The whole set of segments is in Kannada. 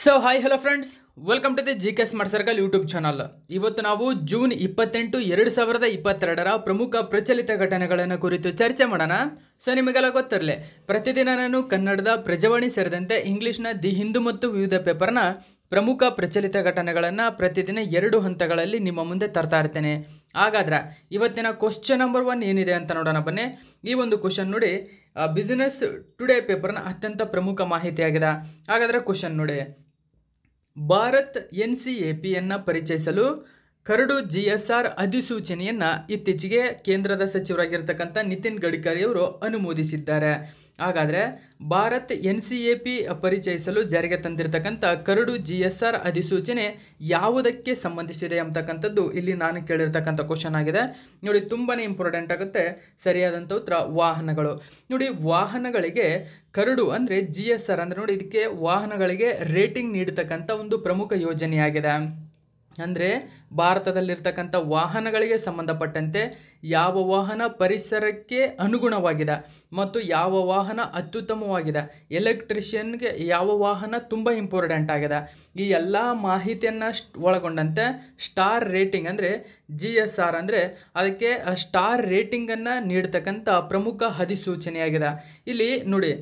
so hi hello friends welcome to the G K smart circle YouTube channel ಇವತ್ತು ನಾವು ಜೂನ್ ಇಪ್ಪತ್ತೆಂಟು ಎರಡು ಸಾವಿರದ ಇಪ್ಪತ್ತೆರಡರ ಪ್ರಮುಖ ಪ್ರಚಲಿತ ಘಟನೆಗಳನ್ನು ಕುರಿತು ಚರ್ಚೆ ಮಾಡೋಣ ಸೊ ನಿಮಗೆಲ್ಲ ಗೊತ್ತಿರಲಿ ಪ್ರತಿದಿನ ನಾನು ಕನ್ನಡದ ಪ್ರಜಾವಾಣಿ ಸೇರಿದಂತೆ ಇಂಗ್ಲೀಷ್ನ ದಿ ಹಿಂದೂ ಮತ್ತು ವಿವಿಧ ಪೇಪರ್ನ ಪ್ರಮುಖ ಪ್ರಚಲಿತ ಘಟನೆಗಳನ್ನು ಪ್ರತಿದಿನ ಎರಡು ಹಂತಗಳಲ್ಲಿ ನಿಮ್ಮ ಮುಂದೆ ತರ್ತಾ ಇರ್ತೇನೆ ಹಾಗಾದ್ರೆ ಇವತ್ತಿನ ಕ್ವಶನ್ ನಂಬರ್ ಒನ್ ಏನಿದೆ ಅಂತ ನೋಡೋಣ ಬನ್ನಿ ಈ ಒಂದು ಕ್ವಶನ್ ನೋಡಿ ಬಿಸ್ನೆಸ್ ಟುಡೇ ಪೇಪರ್ನ ಅತ್ಯಂತ ಪ್ರಮುಖ ಮಾಹಿತಿಯಾಗಿದೆ ಹಾಗಾದರೆ ಕ್ವಶನ್ ನೋಡಿ ಭಾರತ್ ಎನ್ ಸಿ ಎ ಪಿಯನ್ನು ಪರಿಚಯಿಸಲು ಕರಡು ಜಿ ಎಸ್ ಆರ್ ಅಧಿಸೂಚನೆಯನ್ನು ಇತ್ತೀಚೆಗೆ ಕೇಂದ್ರದ ಸಚಿವರಾಗಿರ್ತಕ್ಕಂಥ ನಿತಿನ್ ಗಡ್ಕರಿಯವರು ಅನುಮೋದಿಸಿದ್ದಾರೆ ಹಾಗಾದರೆ Bharat N C A P ಪರಿಚಯಿಸಲು ಜಾರಿಗೆ ತಂದಿರತಕ್ಕಂಥ ಕರಡು ಜಿ ಎಸ್ ಆರ್ ಅಧಿಸೂಚನೆ ಯಾವುದಕ್ಕೆ ಸಂಬಂಧಿಸಿದೆ ಅಂತಕ್ಕಂಥದ್ದು ಇಲ್ಲಿ ನಾನು ಕೇಳಿರ್ತಕ್ಕಂಥ ಕ್ವಶನ್ ಆಗಿದೆ ನೋಡಿ ತುಂಬಾ ಇಂಪಾರ್ಟೆಂಟ್ ಆಗುತ್ತೆ ಸರಿಯಾದಂಥ ಉತ್ತರ ವಾಹನಗಳು ನೋಡಿ ವಾಹನಗಳಿಗೆ ಕರಡು ಅಂದರೆ ಜಿ ಎಸ್ ಆರ್ ಅಂದರೆ ನೋಡಿ ಇದಕ್ಕೆ ವಾಹನಗಳಿಗೆ ರೇಟಿಂಗ್ ನೀಡತಕ್ಕಂಥ ಒಂದು ಪ್ರಮುಖ ಯೋಜನೆಯಾಗಿದೆ ಅಂದರೆ ಭಾರತದಲ್ಲಿರ್ತಕ್ಕಂಥ ವಾಹನಗಳಿಗೆ ಸಂಬಂಧಪಟ್ಟಂತೆ ಯಾವ ವಾಹನ ಪರಿಸರಕ್ಕೆ ಅನುಗುಣವಾಗಿದೆ ಮತ್ತು ಯಾವ ವಾಹನ ಅತ್ಯುತ್ತಮವಾಗಿದೆ ಎಲೆಕ್ಟ್ರಿಷಿಯನ್ಗೆ ಯಾವ ವಾಹನ ತುಂಬ ಇಂಪಾರ್ಟೆಂಟ್ ಆಗಿದೆ ಈ ಎಲ್ಲ ಮಾಹಿತಿಯನ್ನು ಒಳಗೊಂಡಂತೆ ಸ್ಟಾರ್ ರೇಟಿಂಗ್ ಅಂದರೆ ಜಿ ಎಸ್ ಆರ್ ಅಂದರೆ ಅದಕ್ಕೆ ಸ್ಟಾರ್ ರೇಟಿಂಗನ್ನು ನೀಡ್ತಕ್ಕಂಥ ಪ್ರಮುಖ ಅಧಿಸೂಚನೆಯಾಗಿದೆ ಇಲ್ಲಿ ನೋಡಿ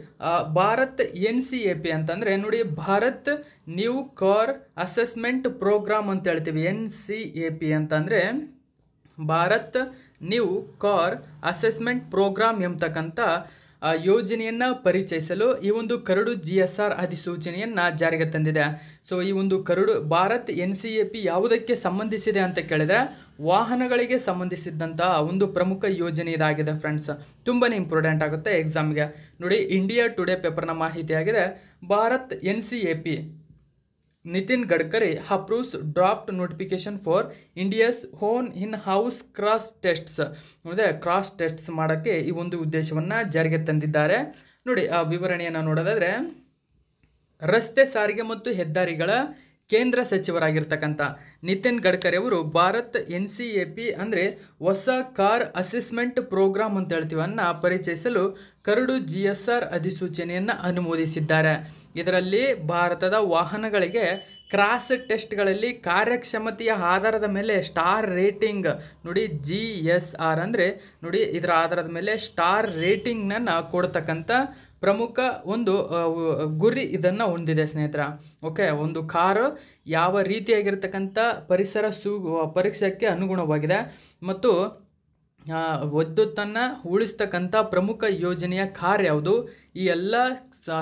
Bharat N C A P ಅಂತಂದರೆ ನೋಡಿ Bharat new car assessment programme ಅಂತ ಹೇಳ್ತೀವಿ ಎನ್ ಸಿ ಎ ಪಿ ಅಂತಂದರೆ Bharat new car assessment programme ಎಂಬತಕ್ಕಂಥ ಯೋಜನೆಯನ್ನು ಪರಿಚಯಿಸಲು ಈ ಒಂದು ಕರಡು ಜಿ ಎಸ್ ಆರ್ ಅಧಿಸೂಚನೆಯನ್ನು ಜಾರಿಗೆ ತಂದಿದೆ ಸೊ ಈ ಒಂದು ಕರಡು Bharat N C A P ಯಾವುದಕ್ಕೆ ಸಂಬಂಧಿಸಿದೆ ಅಂತ ಕೇಳಿದರೆ ವಾಹನಗಳಿಗೆ ಸಂಬಂಧಿಸಿದಂತಹ ಒಂದು ಪ್ರಮುಖ ಯೋಜನೆ ಇದಾಗಿದೆ ಫ್ರೆಂಡ್ಸ್ ತುಂಬಾ ಇಂಪಾರ್ಟೆಂಟ್ ಆಗುತ್ತೆ ಎಕ್ಸಾಮ್ಗೆ ನೋಡಿ ಇಂಡಿಯಾ ಟುಡೇ ಪೇಪರ್ನ ಮಾಹಿತಿಯಾಗಿದೆ Bharat N C A P Nitin Gadkari approves draft notification for India's own in house crash tests ಅಂದರೆ ಕ್ರಾಸ್ ಟೆಸ್ಟ್ಸ್ ಮಾಡೋಕ್ಕೆ ಈ ಒಂದು ಉದ್ದೇಶವನ್ನು ಜಾರಿಗೆ ತಂದಿದ್ದಾರೆ ನೋಡಿ ಆ ವಿವರಣೆಯನ್ನು ನೋಡೋದಾದರೆ ರಸ್ತೆ ಸಾರಿಗೆ ಮತ್ತು ಹೆದ್ದಾರಿಗಳ ಕೇಂದ್ರ ಸಚಿವರಾಗಿರ್ತಕ್ಕಂಥ ನಿತಿನ್ ಗಡ್ಕರಿ ಅವರು Bharat N C A P ಅಂದರೆ ಹೊಸ ಕಾರ್ ಅಸೆಸ್ಮೆಂಟ್ ಪ್ರೋಗ್ರಾಮ್ ಅಂತ ಹೇಳ್ತೀವನ್ನ ಪರಿಚಯಿಸಲು ಕರಡು ಜಿ ಎಸ್ ಆರ್ ಅಧಿಸೂಚನೆಯನ್ನು ಅನುಮೋದಿಸಿದ್ದಾರೆ ಇದರಲ್ಲಿ ಭಾರತದ ವಾಹನಗಳಿಗೆ ಕ್ರಾಸ್ ಟೆಸ್ಟ್ಗಳಲ್ಲಿ ಕಾರ್ಯಕ್ಷಮತೆಯ ಆಧಾರದ ಮೇಲೆ ಸ್ಟಾರ್ ರೇಟಿಂಗ್ ನೋಡಿ ಜಿ ಎಸ್ ಆರ್ ಅಂದರೆ ನೋಡಿ ಇದರ ಆಧಾರದ ಮೇಲೆ ಸ್ಟಾರ್ ರೇಟಿಂಗ್ನನ್ನು ಕೊಡ್ತಕ್ಕಂಥ ಪ್ರಮುಖ ಒಂದು ಗುರಿ ಇದನ್ನು ಹೊಂದಿದೆ ಸ್ನೇಹಿತರ ಓಕೆ ಒಂದು ಕಾರು ಯಾವ ರೀತಿಯಾಗಿರ್ತಕ್ಕಂಥ ಪರಿಸರ ಸು ಪರೀಕ್ಷೆಗೆ ಅನುಗುಣವಾಗಿದೆ ಮತ್ತು ಒದ್ದುತನ್ನು ಉಳಿಸ್ತಕ್ಕಂಥ ಪ್ರಮುಖ ಯೋಜನೆಯ ಕಾರ್ ಯಾವುದು ಈ ಎಲ್ಲ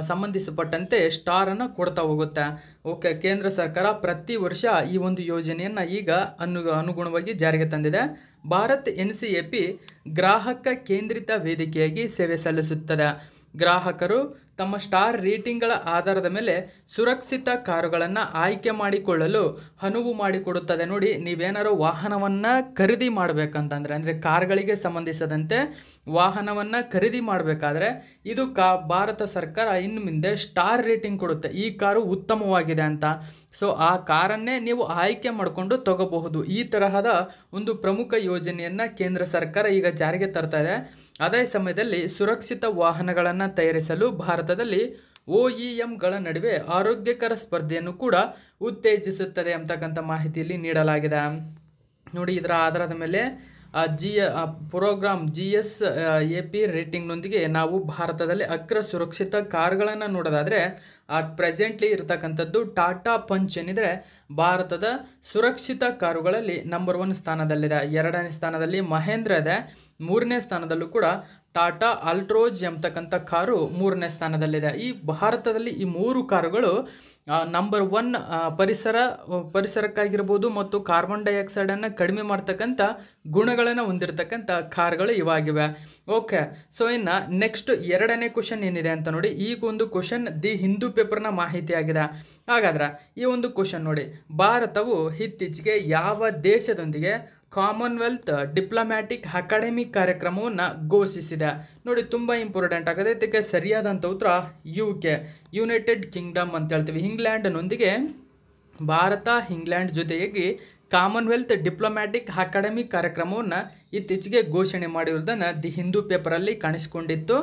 ಸಂಬಂಧಿಸಪಟ್ಟಂತೆ ಸ್ಟಾರನ್ನು ಕೊಡ್ತಾ ಹೋಗುತ್ತೆ ಓಕೆ ಕೇಂದ್ರ ಸರ್ಕಾರ ಪ್ರತಿ ವರ್ಷ ಈ ಒಂದು ಯೋಜನೆಯನ್ನು ಈಗ ಅನು ಅನುಗುಣವಾಗಿ ಜಾರಿಗೆ ತಂದಿದೆ Bharat N C A P ಗ್ರಾಹಕ ಕೇಂದ್ರಿತ ವೇದಿಕೆಯಾಗಿ ಸೇವೆ ಸಲ್ಲಿಸುತ್ತದೆ ಗ್ರಾಹಕರು ತಮ್ಮ ಸ್ಟಾರ್ ರೇಟಿಂಗ್ಗಳ ಆಧಾರದ ಮೇಲೆ ಸುರಕ್ಷಿತ ಕಾರುಗಳನ್ನು ಆಯ್ಕೆ ಮಾಡಿಕೊಳ್ಳಲು ಅನುವು ಮಾಡಿಕೊಡುತ್ತದೆ ನೋಡಿ ನೀವೇನಾರು ವಾಹನವನ್ನು ಖರೀದಿ ಮಾಡಬೇಕಂತಂದರೆ ಅಂದರೆ ಕಾರ್ಗಳಿಗೆ ಸಂಬಂಧಿಸಿದಂತೆ ವಾಹನವನ್ನು ಖರೀದಿ ಮಾಡಬೇಕಾದ್ರೆ ಇದು ಕಾ ಭಾರತ ಸರ್ಕಾರ ಇನ್ನು ಮುಂದೆ ಸ್ಟಾರ್ ರೇಟಿಂಗ್ ಕೊಡುತ್ತೆ ಈ ಕಾರು ಉತ್ತಮವಾಗಿದೆ ಅಂತ ಸೊ ಆ ಕಾರನ್ನೇ ನೀವು ಆಯ್ಕೆ ಮಾಡಿಕೊಂಡು ತಗೋಬಹುದು ಈ ತರಹದ ಒಂದು ಪ್ರಮುಖ ಯೋಜನೆಯನ್ನು ಕೇಂದ್ರ ಸರ್ಕಾರ ಈಗ ಜಾರಿಗೆ ತರ್ತಾ ಇದೆ ಅದೇ ಸಮಯದಲ್ಲಿ ಸುರಕ್ಷಿತ ವಾಹನಗಳನ್ನು ತಯಾರಿಸಲು ಭಾರತದಲ್ಲಿ ಒ ಇ ಎಂಗಳ ನಡುವೆ ಆರೋಗ್ಯಕರ ಸ್ಪರ್ಧೆಯನ್ನು ಕೂಡ ಉತ್ತೇಜಿಸುತ್ತದೆ ಅಂತಕ್ಕಂಥ ಮಾಹಿತಿಯಲ್ಲಿ ನೀಡಲಾಗಿದೆ ನೋಡಿ ಇದರ ಆಧಾರದ ಮೇಲೆ G program G S A P ರೇಟಿಂಗ್ನೊಂದಿಗೆ ನಾವು ಭಾರತದಲ್ಲಿ ಅಗ್ರ ಸುರಕ್ಷಿತ ಕಾರ್ಗಳನ್ನು ನೋಡೋದಾದರೆ ಅಟ್ ಪ್ರೆಸೆಂಟ್ಲಿ ಇರತಕ್ಕಂಥದ್ದು ಟಾಟಾ ಪಂಚ್ ಏನಿದ್ರೆ ಭಾರತದ ಸುರಕ್ಷಿತ ಕಾರುಗಳಲ್ಲಿ ನಂಬರ್ ಒನ್ ಸ್ಥಾನದಲ್ಲಿದೆ ಎರಡನೇ ಸ್ಥಾನದಲ್ಲಿ ಮಹೇಂದ್ರ ಇದೆ ಮೂರನೇ ಸ್ಥಾನದಲ್ಲೂ ಕೂಡ ಟಾಟಾ ಅಲ್ಟ್ರೋಜ್ ಎಂಬತಕ್ಕಂಥ ಕಾರು ಮೂರನೇ ಸ್ಥಾನದಲ್ಲಿದೆ ಈ ಭಾರತದಲ್ಲಿ ಈ ಮೂರು ಕಾರುಗಳು ನಂಬರ್ ಒನ್ ಪರಿಸರ ಪರಿಸರಕ್ಕಾಗಿರ್ಬೋದು ಮತ್ತು ಕಾರ್ಬನ್ ಡೈಆಕ್ಸೈಡನ್ನು ಕಡಿಮೆ ಮಾಡ್ತಕ್ಕಂಥ ಗುಣಗಳನ್ನು ಹೊಂದಿರತಕ್ಕಂಥ ಕಾರ್ಗಳು ಇವಾಗಿವೆ ಓಕೆ ಸೊ ಇನ್ನು ನೆಕ್ಸ್ಟ್ ಎರಡನೇ ಕ್ವಶನ್ ಏನಿದೆ ಅಂತ ನೋಡಿ ಈ ಒಂದು ಕ್ವಶನ್ ದಿ ಹಿಂದೂ ಪೇಪರ್ನ ಮಾಹಿತಿ ಆಗಿದೆ ಹಾಗಾದ್ರೆ ಈ ಒಂದು ಕ್ವಶನ್ ನೋಡಿ ಭಾರತವು ಇತ್ತೀಚೆಗೆ ಯಾವ ದೇಶದೊಂದಿಗೆ ಕಾಮನ್ವೆಲ್ತ್ ಡಿಪ್ಲೊಮ್ಯಾಟಿಕ್ ಅಕಾಡೆಮಿ ಕಾರ್ಯಕ್ರಮವನ್ನು ಘೋಷಿಸಿದೆ ನೋಡಿ ತುಂಬ ಇಂಪಾರ್ಟೆಂಟ್ ಆಗದೆ ಇದಕ್ಕೆ ಸರಿಯಾದಂಥ ಉತ್ತರ ಯು ಕೆ ಯುನೈಟೆಡ್ ಕಿಂಗ್ಡಮ್ ಅಂತ ಹೇಳ್ತೀವಿ ಇಂಗ್ಲೆಂಡ್ನೊಂದಿಗೆ ಭಾರತ ಇಂಗ್ಲೆಂಡ್ ಜೊತೆಯಾಗಿ ಕಾಮನ್ವೆಲ್ತ್ ಡಿಪ್ಲೊಮ್ಯಾಟಿಕ್ ಅಕಾಡೆಮಿ ಕಾರ್ಯಕ್ರಮವನ್ನು ಇತ್ತೀಚೆಗೆ ಘೋಷಣೆ ಮಾಡಿರುವುದನ್ನು ದಿ ಹಿಂದೂ ಪೇಪರಲ್ಲಿ ಕಾಣಿಸಿಕೊಂಡಿತ್ತು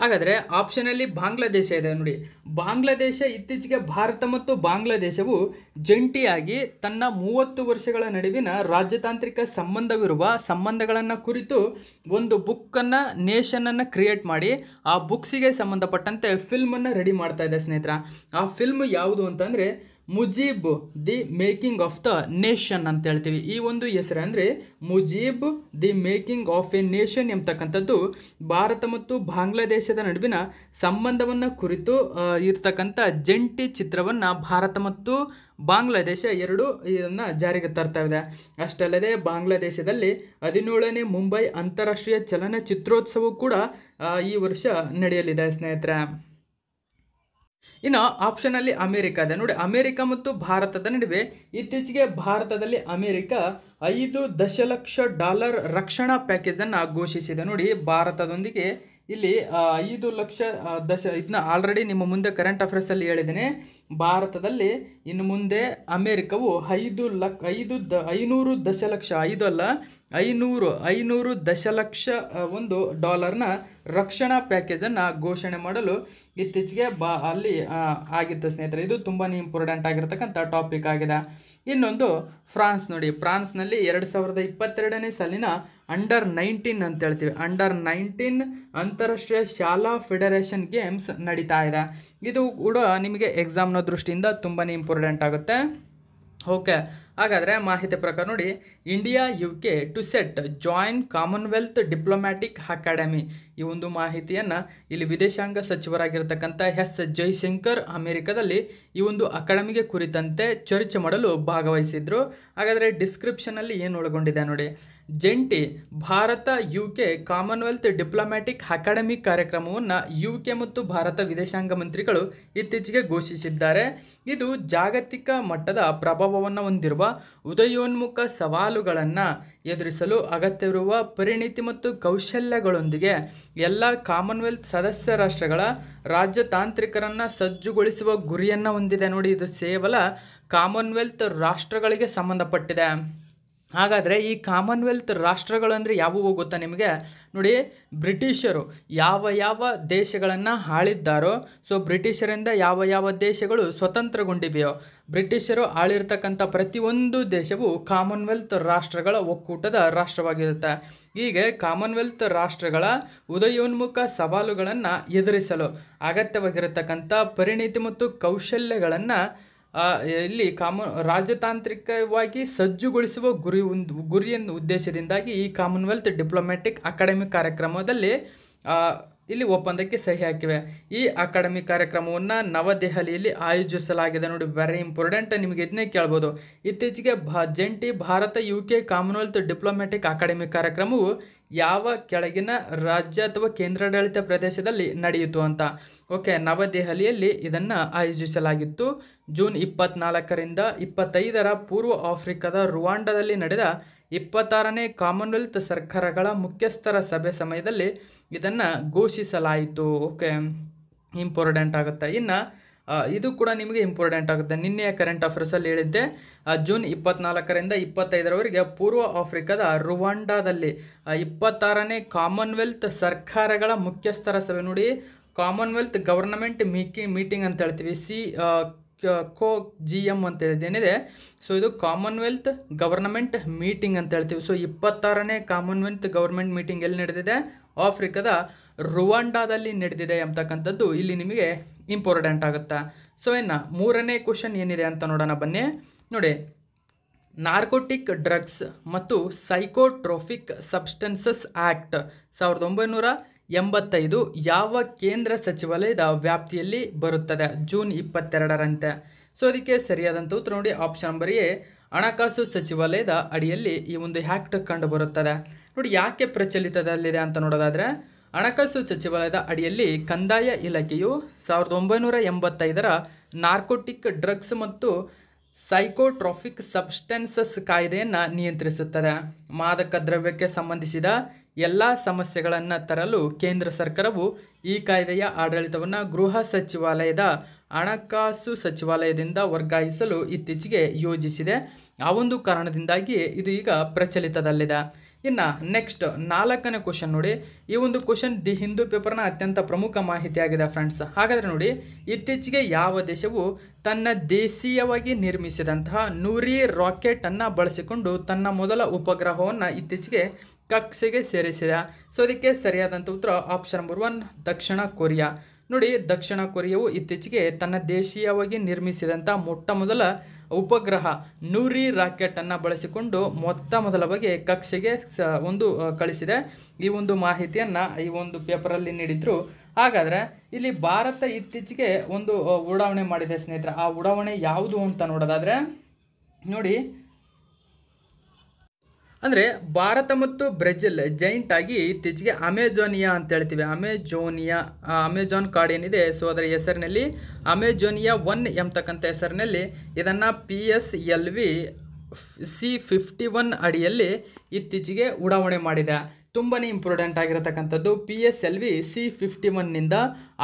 ಹಾಗಾದರೆ ಆಪ್ಷನಲ್ಲಿ ಬಾಂಗ್ಲಾದೇಶ ಇದೆ ನೋಡಿ ಬಾಂಗ್ಲಾದೇಶ ಇತ್ತೀಚೆಗೆ ಭಾರತ ಮತ್ತು ಬಾಂಗ್ಲಾದೇಶವು ಜಂಟಿಯಾಗಿ ತನ್ನ ಮೂವತ್ತು ವರ್ಷಗಳ ನಡುವಿನ ರಾಜತಾಂತ್ರಿಕ ಸಂಬಂಧವಿರುವ ಸಂಬಂಧಗಳನ್ನು ಕುರಿತು ಒಂದು ಬುಕ್ಕನ್ನು ನೇಷನನ್ನು ಕ್ರಿಯೇಟ್ ಮಾಡಿ ಆ ಬುಕ್ಸಿಗೆ ಸಂಬಂಧಪಟ್ಟಂತೆ ಫಿಲ್ಮನ್ನು ರೆಡಿ ಮಾಡ್ತಾ ಇದೆ ಸ್ನೇಹಿತರ ಆ ಫಿಲ್ಮ್ ಯಾವುದು ಅಂತಂದರೆ Mujib the making of the nation ಅಂತ ಹೇಳ್ತೀವಿ ಈ ಒಂದು ಹೆಸರು ಅಂದರೆ Mujib the making of a nation ಎಂಬತಕ್ಕಂಥದ್ದು ಭಾರತ ಮತ್ತು ಬಾಂಗ್ಲಾದೇಶದ ನಡುವಿನ ಸಂಬಂಧವನ್ನು ಕುರಿತು ಇರ್ತಕ್ಕಂಥ ಜಂಟಿ ಚಿತ್ರವನ್ನು ಭಾರತ ಮತ್ತು ಬಾಂಗ್ಲಾದೇಶ ಎರಡು ಇದನ್ನು ಜಾರಿಗೆ ತರ್ತಾ ಇದೆ ಅಷ್ಟಲ್ಲದೆ ಬಾಂಗ್ಲಾದೇಶದಲ್ಲಿ ಹದಿನೇಳನೇ ಮುಂಬೈ ಅಂತಾರಾಷ್ಟ್ರೀಯ ಚಲನಚಿತ್ರೋತ್ಸವ ಕೂಡ ಈ ವರ್ಷ ನಡೆಯಲಿದೆ ಸ್ನೇಹಿತರೆ ಇನ್ನು ಆಪ್ಷನಲ್ಲಿ ಅಮೆರಿಕ ಇದೆ ನೋಡಿ ಅಮೆರಿಕ ಮತ್ತು ಭಾರತದ ನಡುವೆ ಇತ್ತೀಚೆಗೆ ಭಾರತದಲ್ಲಿ ಅಮೆರಿಕ ಐದು ದಶಲಕ್ಷ ಡಾಲರ್ ರಕ್ಷಣಾ ಪ್ಯಾಕೇಜನ್ನು ಘೋಷಿಸಿದೆ ನೋಡಿ ಭಾರತದೊಂದಿಗೆ ಇಲ್ಲಿ ಐದು ಲಕ್ಷ ದಶ ಇದನ್ನ ಆಲ್ರೆಡಿ ನಿಮ್ಮ ಮುಂದೆ ಕರೆಂಟ್ ಅಫೇರ್ಸಲ್ಲಿ ಹೇಳಿದ್ದೀನಿ ಭಾರತದಲ್ಲಿ ಇನ್ನು ಮುಂದೆ ಅಮೇರಿಕವು ಐದು ಲಕ್ ಐದು ದ ಐನೂರು ದಶಲಕ್ಷ ಐದು ಅಲ್ಲ ಐನೂರು ಐನೂರು ದಶಲಕ್ಷ ಒಂದು ಡಾಲರ್ನ ರಕ್ಷಣಾ ಪ್ಯಾಕೇಜನ್ನು ಘೋಷಣೆ ಮಾಡಲು ಇತ್ತೀಚೆಗೆ ಬಾ ಅಲ್ಲಿ ಆಗಿತ್ತು ಸ್ನೇಹಿತರೆ ಇದು ತುಂಬಾ ಇಂಪಾರ್ಟೆಂಟ್ ಆಗಿರ್ತಕ್ಕಂಥ ಟಾಪಿಕ್ ಆಗಿದೆ ಇನ್ನೊಂದು ಫ್ರಾನ್ಸ್ ನೋಡಿ ಫ್ರಾನ್ಸ್ನಲ್ಲಿ ಎರಡು ಸಾವಿರದ ಇಪ್ಪತ್ತೆರಡನೇ ಸಾಲಿನ ಅಂಡರ್ ನೈನ್ಟೀನ್ ಅಂತ ಹೇಳ್ತೀವಿ ಅಂಡರ್ ನೈನ್ಟೀನ್ ಅಂತಾರಾಷ್ಟ್ರೀಯ ಶಾಲಾ ಫೆಡರೇಷನ್ ಗೇಮ್ಸ್ ನಡೀತಾ ಇದೆ ಇದು ಕೂಡ ನಿಮಗೆ ಎಕ್ಸಾಮ್ನ ದೃಷ್ಟಿಯಿಂದ ತುಂಬಾ ಇಂಪಾರ್ಟೆಂಟ್ ಆಗುತ್ತೆ ಓಕೆ ಹಾಗಾದರೆ ಮಾಹಿತಿ ಪ್ರಕಾರ ನೋಡಿ India U K to set join Commonwealth diplomatic academy ಈ ಒಂದು ಮಾಹಿತಿಯನ್ನು ಇಲ್ಲಿ ವಿದೇಶಾಂಗ ಸಚಿವರಾಗಿರ್ತಕ್ಕಂಥ ಎಸ್ ಜೈಶಂಕರ್ ಅಮೆರಿಕದಲ್ಲಿ ಈ ಒಂದು ಅಕಾಡೆಮಿಗೆ ಕುರಿತಂತೆ ಚರ್ಚೆ ಮಾಡಲು ಭಾಗವಹಿಸಿದ್ರು ಹಾಗಾದರೆ ಡಿಸ್ಕ್ರಿಪ್ಷನಲ್ಲಿ ಏನು ಒಳಗೊಂಡಿದೆ ನೋಡಿ ಜಂಟಿ Bharat U K Commonwealth diplomatic academy ಕಾರ್ಯಕ್ರಮವನ್ನು ಯು ಕೆ ಮತ್ತು ಭಾರತ ವಿದೇಶಾಂಗ ಮಂತ್ರಿಗಳು ಇತ್ತೀಚೆಗೆ ಘೋಷಿಸಿದ್ದಾರೆ ಇದು ಜಾಗತಿಕ ಮಟ್ಟದ ಪ್ರಭಾವವನ್ನು ಹೊಂದಿರುವ ಉದಯೋನ್ಮುಖ ಸವಾಲುಗಳನ್ನು ಎದುರಿಸಲು ಅಗತ್ಯವಿರುವ ಪರಿಣಿತಿ ಮತ್ತು ಕೌಶಲ್ಯಗಳೊಂದಿಗೆ ಎಲ್ಲ ಕಾಮನ್ವೆಲ್ತ್ ಸದಸ್ಯ ರಾಷ್ಟ್ರಗಳ ರಾಜ್ಯತಾಂತ್ರಿಕರನ್ನು ಸಜ್ಜುಗೊಳಿಸುವ ಗುರಿಯನ್ನು ಹೊಂದಿದೆ ನೋಡಿ ಇದು ಕೇವಲ ಕಾಮನ್ವೆಲ್ತ್ ರಾಷ್ಟ್ರಗಳಿಗೆ ಸಂಬಂಧಪಟ್ಟಿದೆ ಹಾಗಾದರೆ ಈ ಕಾಮನ್ವೆಲ್ತ್ ರಾಷ್ಟ್ರಗಳಂದರೆ ಯಾವುವು ಗೊತ್ತಾ ನಿಮಗೆ ನೋಡಿ ಬ್ರಿಟಿಷರು ಯಾವ ಯಾವ ದೇಶಗಳನ್ನು ಆಳಿದ್ದಾರೋ ಸೊ ಬ್ರಿಟಿಷರಿಂದ ಯಾವ ಯಾವ ದೇಶಗಳು ಸ್ವತಂತ್ರಗೊಂಡಿವೆಯೋ ಬ್ರಿಟಿಷರು ಆಳಿರ್ತಕ್ಕಂಥ ಪ್ರತಿಯೊಂದು ದೇಶವು ಕಾಮನ್ವೆಲ್ತ್ ರಾಷ್ಟ್ರಗಳ ಒಕ್ಕೂಟದ ರಾಷ್ಟ್ರವಾಗಿರುತ್ತೆ ಹೀಗೆ ಕಾಮನ್ವೆಲ್ತ್ ರಾಷ್ಟ್ರಗಳ ಉದಯೋನ್ಮುಖ ಸವಾಲುಗಳನ್ನು ಎದುರಿಸಲು ಅಗತ್ಯವಾಗಿರತಕ್ಕಂಥ ಪರಿಣಿತಿ ಮತ್ತು ಕೌಶಲ್ಯಗಳನ್ನು ಇಲ್ಲಿ ಕಾಮನ್ ರಾಜತಾಂತ್ರಿಕವಾಗಿ ಸಜ್ಜುಗೊಳಿಸುವ ಗುರಿ ಒಂದು ಗುರಿಯನ್ನು ಉದ್ದೇಶದಿಂದಾಗಿ ಈ ಕಾಮನ್ವೆಲ್ತ್ ಡಿಪ್ಲೊಮ್ಯಾಟಿಕ್ ಅಕಾಡೆಮಿ ಕಾರ್ಯಕ್ರಮದಲ್ಲಿ ಇಲ್ಲಿ ಒಪ್ಪಂದಕ್ಕೆ ಸಹಿ ಹಾಕಿವೆ ಈ ಅಕಾಡೆಮಿ ಕಾರ್ಯಕ್ರಮವನ್ನು ನವದೆಹಲಿಯಲ್ಲಿ ಆಯೋಜಿಸಲಾಗಿದೆ ನೋಡಿ ವೆರಿ ಇಂಪಾರ್ಟೆಂಟ್ ನಿಮಗೆ ಇದನ್ನೇ ಕೇಳ್ಬೋದು ಇತ್ತೀಚೆಗೆ ಭಾ ಜಂಟಿ Bharat U K Commonwealth diplomatic academy ಕಾರ್ಯಕ್ರಮವು ಯಾವ ಕೆಳಗಿನ ರಾಜ್ಯ ಅಥವಾ ಕೇಂದ್ರಾಡಳಿತ ಪ್ರದೇಶದಲ್ಲಿ ನಡೆಯಿತು ಅಂತ ಓಕೆ ನವದೆಹಲಿಯಲ್ಲಿ ಇದನ್ನು ಆಯೋಜಿಸಲಾಗಿತ್ತು ಜೂನ್ ಇಪ್ಪತ್ನಾಲ್ಕರಿಂದ ಇಪ್ಪತ್ತೈದರ ಪೂರ್ವ ಆಫ್ರಿಕಾದ ರುವಾಂಡದಲ್ಲಿ ನಡೆದ ಇಪ್ಪತ್ತಾರನೇ ಕಾಮನ್ವೆಲ್ತ್ ಸರ್ಕಾರಗಳ ಮುಖ್ಯಸ್ಥರ ಸಭೆ ಸಮಯದಲ್ಲಿ ಇದನ್ನು ಘೋಷಿಸಲಾಯಿತು ಓಕೆ ಇಂಪಾರ್ಟೆಂಟ್ ಆಗುತ್ತೆ ಇನ್ನು ಇದು ಕೂಡ ನಿಮಗೆ ಇಂಪಾರ್ಟೆಂಟ್ ಆಗುತ್ತೆ ನಿನ್ನೆಯ ಕರೆಂಟ್ ಅಫೇರ್ಸಲ್ಲಿ ಹೇಳಿದ್ದೆ ಜೂನ್ ಇಪ್ಪತ್ನಾಲ್ಕರಿಂದ ಇಪ್ಪತ್ತೈದರವರೆಗೆ ಪೂರ್ವ ಆಫ್ರಿಕಾದ ರುವಾಂಡಾದಲ್ಲಿ ಇಪ್ಪತ್ತಾರನೇ ಕಾಮನ್ವೆಲ್ತ್ ಸರ್ಕಾರಗಳ ಮುಖ್ಯಸ್ಥರ ಸಭೆ ನೋಡಿ ಕಾಮನ್ವೆಲ್ತ್ ಗವರ್ನಮೆಂಟ್ ಮೀಕಿ ಮೀಟಿಂಗ್ ಅಂತ ಹೇಳ್ತೀವಿ ಸಿ ಕೋ ಜಿ ಎಮ್ ಅಂತ ಏನಿದೆ ಸೊ ಇದು ಕಾಮನ್ವೆಲ್ತ್ ಗವರ್ನಮೆಂಟ್ ಮೀಟಿಂಗ್ ಅಂತ ಹೇಳ್ತೀವಿ ಸೊ ಇಪ್ಪತ್ತಾರನೇ ಕಾಮನ್ವೆಲ್ತ್ ಗವರ್ಮೆಂಟ್ ಮೀಟಿಂಗ್ ಎಲ್ಲಿ ನಡೆದಿದೆ ಆಫ್ರಿಕಾದ ರುವಾಂಡಾದಲ್ಲಿ ನಡೆದಿದೆ ಅಂತಕ್ಕಂಥದ್ದು ಇಲ್ಲಿ ನಿಮಗೆ ಇಂಪಾರ್ಟೆಂಟ್ ಆಗುತ್ತೆ ಸೊ ಇನ್ನು ಮೂರನೇ ಕ್ವಶನ್ ಏನಿದೆ ಅಂತ ನೋಡೋಣ ಬನ್ನಿ ನೋಡಿ ನಾರ್ಕೋಟಿಕ್ ಡ್ರಗ್ಸ್ ಮತ್ತು ಸೈಕೋಟ್ರೋಫಿಕ್ ಸಬ್ಸ್ಟೆನ್ಸಸ್ ಆ್ಯಕ್ಟ್ ಸಾವಿರದ ಒಂಬೈನೂರ ಎಂಬತ್ತೈದು ಯಾವ ಕೇಂದ್ರ ಸಚಿವಾಲಯದ ವ್ಯಾಪ್ತಿಯಲ್ಲಿ ಬರುತ್ತದೆ ಜೂನ್ ಇಪ್ಪತ್ತೆರಡರಂತೆ ಸೊ ಅದಕ್ಕೆ ಸರಿಯಾದಂಥ ಉತ್ತರ ನೋಡಿ ಆಪ್ಷನ್ ನಂಬರ್ ಎ ಹಣಕಾಸು ಸಚಿವಾಲಯದ ಅಡಿಯಲ್ಲಿ ಈ ಒಂದು ಆ್ಯಕ್ಟ್ ಕಂಡು ಬರುತ್ತದೆ ನೋಡಿ ಯಾಕೆ ಪ್ರಚಲಿತದಲ್ಲಿದೆ ಅಂತ ನೋಡೋದಾದರೆ ಹಣಕಾಸು ಸಚಿವಾಲಯದ ಅಡಿಯಲ್ಲಿ ಕಂದಾಯ ಇಲಾಖೆಯು ಸಾವಿರದ ಒಂಬೈನೂರ ಎಂಬತ್ತೈದರ ನಾರ್ಕೋಟಿಕ್ ಡ್ರಗ್ಸ್ ಮತ್ತು ಸೈಕೋಟ್ರಾಫಿಕ್ ಸಬ್ಸ್ಟೆನ್ಸಸ್ ಕಾಯ್ದೆಯನ್ನು ನಿಯಂತ್ರಿಸುತ್ತದೆ ಮಾದಕ ದ್ರವ್ಯಕ್ಕೆ ಸಂಬಂಧಿಸಿದ ಎಲ್ಲ ಸಮಸ್ಯೆಗಳನ್ನು ತರಲು ಕೇಂದ್ರ ಸರ್ಕಾರವು ಈ ಕಾಯ್ದೆಯ ಆಡಳಿತವನ್ನು ಗೃಹ ಸಚಿವಾಲಯದ ಹಣಕಾಸು ಸಚಿವಾಲಯದಿಂದ ವರ್ಗಾಯಿಸಲು ಇತ್ತೀಚೆಗೆ ಯೋಜಿಸಿದೆ ಆ ಒಂದು ಕಾರಣದಿಂದಾಗಿ ಇದು ಈಗ ಪ್ರಚಲಿತದಲ್ಲಿದೆ ಇನ್ನು ನೆಕ್ಸ್ಟ್ ನಾಲ್ಕನೇ ಕ್ವಶನ್ ನೋಡಿ ಈ ಒಂದು ಕ್ವಶನ್ ದಿ ಹಿಂದೂ ಪೇಪರ್ನ ಅತ್ಯಂತ ಪ್ರಮುಖ ಮಾಹಿತಿಯಾಗಿದೆ ಫ್ರೆಂಡ್ಸ್ ಹಾಗಾದರೆ ನೋಡಿ ಇತ್ತೀಚೆಗೆ ಯಾವ ದೇಶವು ತನ್ನ ದೇಶೀಯವಾಗಿ ನಿರ್ಮಿಸಿದಂತಹ ನೂರಿ ರಾಕೆಟನ್ನು ಬಳಸಿಕೊಂಡು ತನ್ನ ಮೊದಲ ಉಪಗ್ರಹವನ್ನು ಇತ್ತೀಚೆಗೆ ಕಕ್ಷೆಗೆ ಸೇರಿಸಿದೆ ಸೊ ಇದಕ್ಕೆ ಸರಿಯಾದಂಥ ಉತ್ತರ ಆಪ್ಷನ್ ನಂಬರ್ ಒನ್ ದಕ್ಷಿಣ ಕೊರಿಯಾ ನೋಡಿ ದಕ್ಷಿಣ ಕೊರಿಯಾವು ಇತ್ತೀಚೆಗೆ ತನ್ನ ದೇಶೀಯವಾಗಿ ನಿರ್ಮಿಸಿದಂಥ ಮೊಟ್ಟ ಮೊದಲ ಉಪಗ್ರಹ ನೂರಿ ರಾಕೆಟನ್ನು ಬಳಸಿಕೊಂಡು ಮೊತ್ತ ಮೊದಲ ಬಗ್ಗೆ ಕಕ್ಷೆಗೆ ಸ ಒಂದು ಕಳಿಸಿದೆ ಈ ಒಂದು ಮಾಹಿತಿಯನ್ನು ಈ ಒಂದು ಪೇಪರಲ್ಲಿ ನೀಡಿದ್ರು ಹಾಗಾದರೆ ಇಲ್ಲಿ ಭಾರತ ಇತ್ತೀಚೆಗೆ ಒಂದು ಉಡಾವಣೆ ಮಾಡಿದೆ ಸ್ನೇಹಿತರೆ ಆ ಉಡಾವಣೆ ಯಾವುದು ಅಂತ ನೋಡೋದಾದರೆ ನೋಡಿ ಅಂದರೆ ಭಾರತ ಮತ್ತು ಬ್ರೆಜಿಲ್ ಜೈಂಟ್ ಆಗಿ ಇತ್ತೀಚೆಗೆ ಅಮೆಜೋನಿಯಾ ಅಂತ ಹೇಳ್ತೀವಿ ಅಮೆಜೋನಿಯಾ ಅಮೆಜಾನ್ ಕಾರ್ಡ್ ಏನಿದೆ ಸೊ ಅದರ ಹೆಸರಿನಲ್ಲಿ ಅಮೆಜೋನಿಯಾ ಒನ್ ಎಂಬತಕ್ಕಂಥ ಹೆಸರಿನಲ್ಲಿ ಇದನ್ನು P S L V C fifty one ಅಡಿಯಲ್ಲಿ ಇತ್ತೀಚೆಗೆ ಉಡಾವಣೆ ಮಾಡಿದೆ ತುಂಬಾ ಇಂಪಾರ್ಟೆಂಟ್ ಆಗಿರತಕ್ಕಂಥದ್ದು P S L V C fifty ಒನ್ನಿಂದ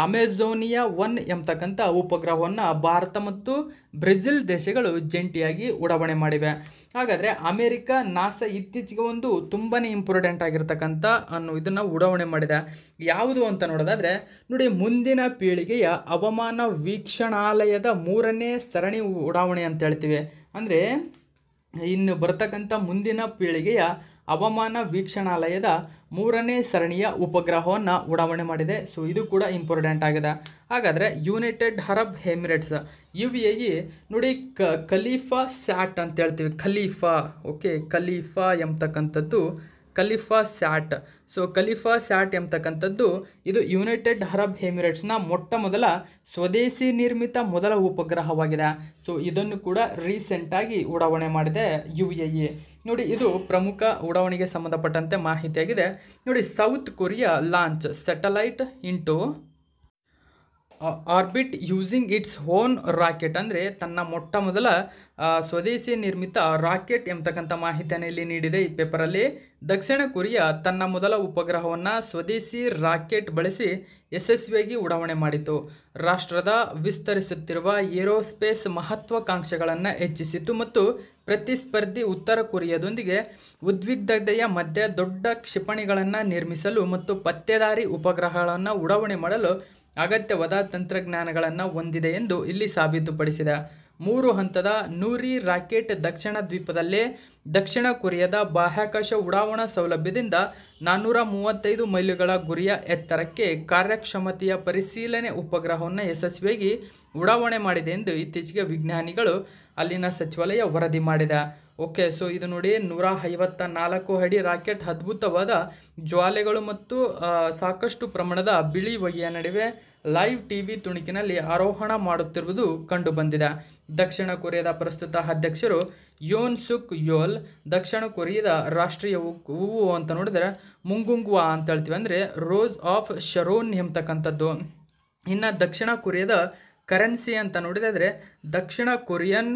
ಅಮೆಝೋನಿಯಾ ಒನ್ ಎಂಬತಕ್ಕಂಥ ಉಪಗ್ರಹವನ್ನು ಭಾರತ ಮತ್ತು ಬ್ರೆಜಿಲ್ ದೇಶಗಳು ಜಂಟಿಯಾಗಿ ಉಡಾವಣೆ ಮಾಡಿವೆ ಹಾಗಾದರೆ ಅಮೆರಿಕ ನಾಸಾ ಇತ್ತೀಚೆಗೆ ಒಂದು ತುಂಬಾ ಇಂಪಾರ್ಟೆಂಟ್ ಆಗಿರ್ತಕ್ಕಂಥ ಅನ್ನೋ ಇದನ್ನು ಉಡಾವಣೆ ಮಾಡಿದೆ ಯಾವುದು ಅಂತ ನೋಡೋದಾದರೆ ನೋಡಿ ಮುಂದಿನ ಪೀಳಿಗೆಯ ಹವಾಮಾನ ವೀಕ್ಷಣಾಲಯದ ಮೂರನೇ ಸರಣಿ ಉಡಾವಣೆ ಅಂತ ಹೇಳ್ತೀವಿ ಅಂದರೆ ಇನ್ನು ಬರ್ತಕ್ಕಂಥ ಮುಂದಿನ ಪೀಳಿಗೆಯ ಹವಾಮಾನ ವೀಕ್ಷಣಾಲಯದ ಮೂರನೇ ಸರಣಿಯ ಉಪಗ್ರಹವನ್ನು ಉಡಾವಣೆ ಮಾಡಿದೆ ಸೊ ಇದು ಕೂಡ ಇಂಪಾರ್ಟೆಂಟ್ ಆಗಿದೆ ಹಾಗಾದರೆ United Arab Emirates U A E ನೋಡಿ ಕ ಖಲೀಫಾ ಸ್ಯಾಟ್ ಅಂತ ಹೇಳ್ತೀವಿ ಖಲೀಫಾ ಓಕೆ ಖಲೀಫಾ ಎಂಬತಕ್ಕಂಥದ್ದು Khalifa sat so Khalifa sat ಎಂಬತಕ್ಕಂಥದ್ದು ಇದು ಯುನೈಟೆಡ್ ಅರಬ್ ಹೆಮಿರೇಟ್ಸ್ನ ಮೊಟ್ಟ ಮೊದಲ ಸ್ವದೇಶಿ ನಿರ್ಮಿತ ಮೊದಲ ಉಪಗ್ರಹವಾಗಿದೆ ಸೊ ಇದನ್ನು ಕೂಡ ರೀಸೆಂಟಾಗಿ ಉಡಾವಣೆ ಮಾಡಿದೆ ಯು ಎ ನೋಡಿ ಇದು ಪ್ರಮುಖ ಉಡಾವಣೆಗೆ ಸಂಬಂಧಪಟ್ಟಂತೆ ಮಾಹಿತಿಯಾಗಿದೆ ನೋಡಿ South Korea launch satellite into orbit using its own rocket ಅಂದರೆ ತನ್ನ ಮೊಟ್ಟ ಮೊದಲ ಸ್ವದೇಶಿ ನಿರ್ಮಿತ ರಾಕೆಟ್ ಎಂಬತಕ್ಕಂಥ ಮಾಹಿತಿಯನ್ನು ಇಲ್ಲಿ ನೀಡಿದೆ ಈ ಪೇಪರಲ್ಲಿ ದಕ್ಷಿಣ ಕೊರಿಯಾ ತನ್ನ ಮೊದಲ ಉಪಗ್ರಹವನ್ನು ಸ್ವದೇಶಿ ರಾಕೆಟ್ ಬಳಸಿ ಯಶಸ್ವಿಯಾಗಿ ಉಡಾವಣೆ ಮಾಡಿತು ರಾಷ್ಟ್ರದ ವಿಸ್ತರಿಸುತ್ತಿರುವ ಏರೋಸ್ಪೇಸ್ ಮಹತ್ವಾಕಾಂಕ್ಷೆಗಳನ್ನು ಹೆಚ್ಚಿಸಿತು ಮತ್ತು ಪ್ರತಿಸ್ಪರ್ಧಿ ಉತ್ತರ ಕೊರಿಯಾದೊಂದಿಗೆ ಉದ್ವಿಗ್ಧತೆಯ ಮಧ್ಯೆ ದೊಡ್ಡ ಕ್ಷಿಪಣಿಗಳನ್ನು ನಿರ್ಮಿಸಲು ಮತ್ತು ಪತ್ತೆದಾರಿ ಉಪಗ್ರಹಗಳನ್ನು ಉಡಾವಣೆ ಮಾಡಲು ಅಗತ್ಯವಾದ ತಂತ್ರಜ್ಞಾನಗಳನ್ನು ಹೊಂದಿದೆ ಎಂದು ಇಲ್ಲಿ ಸಾಬೀತುಪಡಿಸಿದೆ ಮೂರು ಹಂತದ ನೂರಿ ರಾಕೆಟ್ ದಕ್ಷಿಣ ದ್ವೀಪದಲ್ಲೇ ದಕ್ಷಿಣ ಕೊರಿಯಾದ ಬಾಹ್ಯಾಕಾಶ ಉಡಾವಣಾ ಸೌಲಭ್ಯದಿಂದ ನಾನ್ನೂರ ಮೂವತ್ತೈದು ಮೈಲುಗಳ ಗುರಿಯ ಎತ್ತರಕ್ಕೆ ಕಾರ್ಯಕ್ಷಮತೆಯ ಪರಿಶೀಲನೆ ಉಪಗ್ರಹವನ್ನು ಯಶಸ್ವಿಯಾಗಿ ಉಡಾವಣೆ ಮಾಡಿದೆ ಎಂದು ಇತ್ತೀಚೆಗೆ ವಿಜ್ಞಾನಿಗಳು ಅಲ್ಲಿನ ಸಚಿವಾಲಯ ವರದಿ ಮಾಡಿದೆ ಓಕೆ ಸೊ ಇದು ನೋಡಿ ನೂರ ಐವತ್ತ ನಾಲ್ಕು ಅಡಿ ರಾಕೆಟ್ ಅದ್ಭುತವಾದ ಜ್ವಾಲೆಗಳು ಮತ್ತು ಸಾಕಷ್ಟು ಪ್ರಮಾಣದ ಬಿಳಿ ಹೊಗೆಯ ನಡುವೆ ಲೈವ್ ಟಿ ವಿ ತುಣುಕಿನಲ್ಲಿ ಆರೋಹಣ ಮಾಡುತ್ತಿರುವುದು ಕಂಡುಬಂದಿದೆ ದಕ್ಷಿಣ ಕೊರಿಯಾದ ಪ್ರಸ್ತುತ ಅಧ್ಯಕ್ಷರು ಯೋನ್ ಸುಕ್ ಯೋಲ್ ದಕ್ಷಿಣ ಕೊರಿಯಾದ ರಾಷ್ಟ್ರೀಯ ಹೂವು ಅಂತ ನೋಡಿದರೆ ಮುಂಗುಂಗುವಾ ಅಂತ ಹೇಳ್ತೀವಿ ಅಂದರೆ ರೋಸ್ ಆಫ್ ಶರೋನ್ ಎಂಬತಕ್ಕಂಥದ್ದು ಇನ್ನು ದಕ್ಷಿಣ ಕೊರಿಯಾದ ಕರೆನ್ಸಿ ಅಂತ ನೋಡಿದರೆ ದಕ್ಷಿಣ ಕೊರಿಯನ್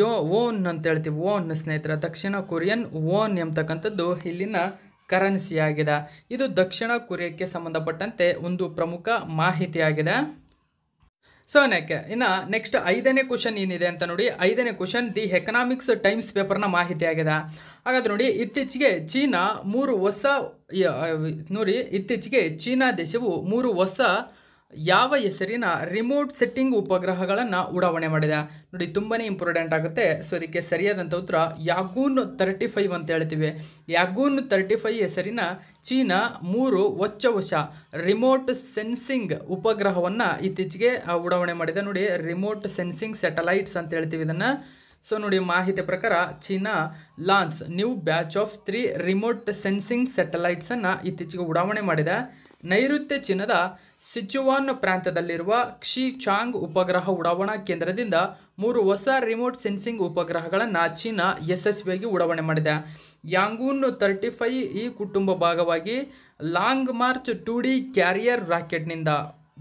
ಯೋ ಓನ್ ಅಂತ ಹೇಳ್ತೀವಿ ಓನ್ ಸ್ನೇಹಿತರ ದಕ್ಷಿಣ ಕೊರಿಯನ್ ಓನ್ ಎಂಬತಕ್ಕಂಥದ್ದು ಇಲ್ಲಿನ ಕರೆನ್ಸಿ ಆಗಿದೆ ಇದು ದಕ್ಷಿಣ ಕೊರಿಯಾಕ್ಕೆ ಸಂಬಂಧಪಟ್ಟಂತೆ ಒಂದು ಪ್ರಮುಖ ಮಾಹಿತಿಯಾಗಿದೆ ಸೊ ನೆಕ್ಕೆ ಇನ್ನು ನೆಕ್ಸ್ಟ್ ಐದನೇ ಕ್ವಶನ್ ಏನಿದೆ ಅಂತ ನೋಡಿ ಐದನೇ ಕ್ವಶನ್ ದಿ ಎಕನಾಮಿಕ್ಸ್ ಟೈಮ್ಸ್ ಪೇಪರ್ನ ಮಾಹಿತಿಯಾಗಿದೆ ಆಗಿದೆ ಹಾಗಾದ್ರೆ ನೋಡಿ ಇತ್ತೀಚೆಗೆ ಚೀನಾ ಮೂರು ಹೊಸ ನೋಡಿ ಇತ್ತೀಚೆಗೆ ಚೀನಾ ದೇಶವು ಮೂರು ಹೊಸ ಯಾವ ಹೆಸರಿನ ರಿಮೋಟ್ ಸೆಟ್ಟಿಂಗ್ ಉಪಗ್ರಹಗಳನ್ನು ಉಡಾವಣೆ ಮಾಡಿದೆ ನೋಡಿ ತುಂಬಾ ಇಂಪಾರ್ಟೆಂಟ್ ಆಗುತ್ತೆ ಸೊ ಇದಕ್ಕೆ ಸರಿಯಾದಂಥ ಉತ್ತರ ಯಾಗೂನ್ ತರ್ಟಿ ಫೈವ್ ಅಂತ ಹೇಳ್ತೀವಿ ಯಾಗೂನ್ ತರ್ಟಿ ಫೈವ್ ಹೆಸರಿನ ಚೀನಾ ಮೂರು ಹೊಚ್ಚ ಹೊಸ ರಿಮೋಟ್ ಸೆನ್ಸಿಂಗ್ ಉಪಗ್ರಹವನ್ನು ಇತ್ತೀಚೆಗೆ ಉಡಾವಣೆ ಮಾಡಿದೆ ನೋಡಿ ರಿಮೋಟ್ ಸೆನ್ಸಿಂಗ್ ಸ್ಯಾಟಲೈಟ್ಸ್ ಅಂತ ಹೇಳ್ತೀವಿ ಇದನ್ನು ಸೊ ನೋಡಿ ಮಾಹಿತಿ ಪ್ರಕಾರ China launches new batch of three remote sensing ಸ್ಯಾಟಲೈಟ್ಸನ್ನು ಇತ್ತೀಚೆಗೆ ಉಡಾವಣೆ ಮಾಡಿದೆ ನೈಋತ್ಯ ಚೀನಾದ ಸಿಚುವಾನ್ ಪ್ರಾಂತದಲ್ಲಿರುವ ಕ್ಷಿ ಚಾಂಗ್ ಉಪಗ್ರಹ ಉಡಾವಣಾ ಕೇಂದ್ರದಿಂದ ಮೂರು ಹೊಸ ರಿಮೋಟ್ ಸೆನ್ಸಿಂಗ್ ಉಪಗ್ರಹಗಳನ್ನು ಚೀನಾ ಯಶಸ್ವಿಯಾಗಿ ಉಡಾವಣೆ ಮಾಡಿದೆ ಯಾಂಗೂನ್ ತರ್ಟಿ ಫೈ ಈ ಕುಟುಂಬ ಭಾಗವಾಗಿ Long March two D carrier ರಾಕೆಟ್ನಿಂದ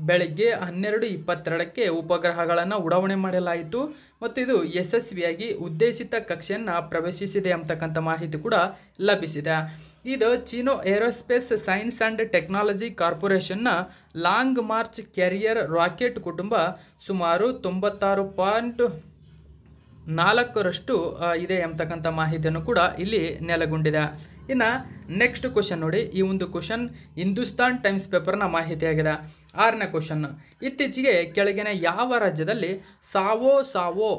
ಬೆಳಗ್ಗೆ ಹನ್ನೆರಡು ಇಪ್ಪತ್ತೆರಡಕ್ಕೆ ಉಪಗ್ರಹಗಳನ್ನು ಉಡಾವಣೆ ಮಾಡಲಾಯಿತು ಮತ್ತು ಇದು ಯಶಸ್ವಿಯಾಗಿ ಉದ್ದೇಶಿತ ಕಕ್ಷೆಯನ್ನು ಪ್ರವೇಶಿಸಿದೆ ಅಂತಕ್ಕಂಥ ಮಾಹಿತಿ ಕೂಡ ಲಭಿಸಿದೆ ಇದು China aerospace science and technology ಕಾರ್ಪೊರೇಷನ್ನ ಲಾಂಗ್ ಮಾರ್ಚ್ ಕ್ಯಾರಿಯರ್ ರಾಕೆಟ್ ಕುಟುಂಬ ಸುಮಾರು ತೊಂಬತ್ತಾರು ಪಾಯಿಂಟ್ ನಾಲ್ಕರಷ್ಟು ಇದೆ ಎಂಬತಕ್ಕಂಥ ಮಾಹಿತಿಯನ್ನು ಕೂಡ ಇಲ್ಲಿ ನೆಲೆಗೊಂಡಿದೆ ಇನ್ನು ನೆಕ್ಸ್ಟ್ ಕ್ವಶನ್ ನೋಡಿ ಈ ಒಂದು ಕ್ವಶನ್ ಹಿಂದೂಸ್ತಾನ್ ಟೈಮ್ಸ್ ಪೇಪರ್ನ ಮಾಹಿತಿಯಾಗಿದೆ ಆರನೇ ಕ್ವಶನ್ ಇತ್ತೀಚೆಗೆ ಕೆಳಗಿನ ಯಾವ ರಾಜ್ಯದಲ್ಲಿ ಸಾವೋ ಸಾವೋ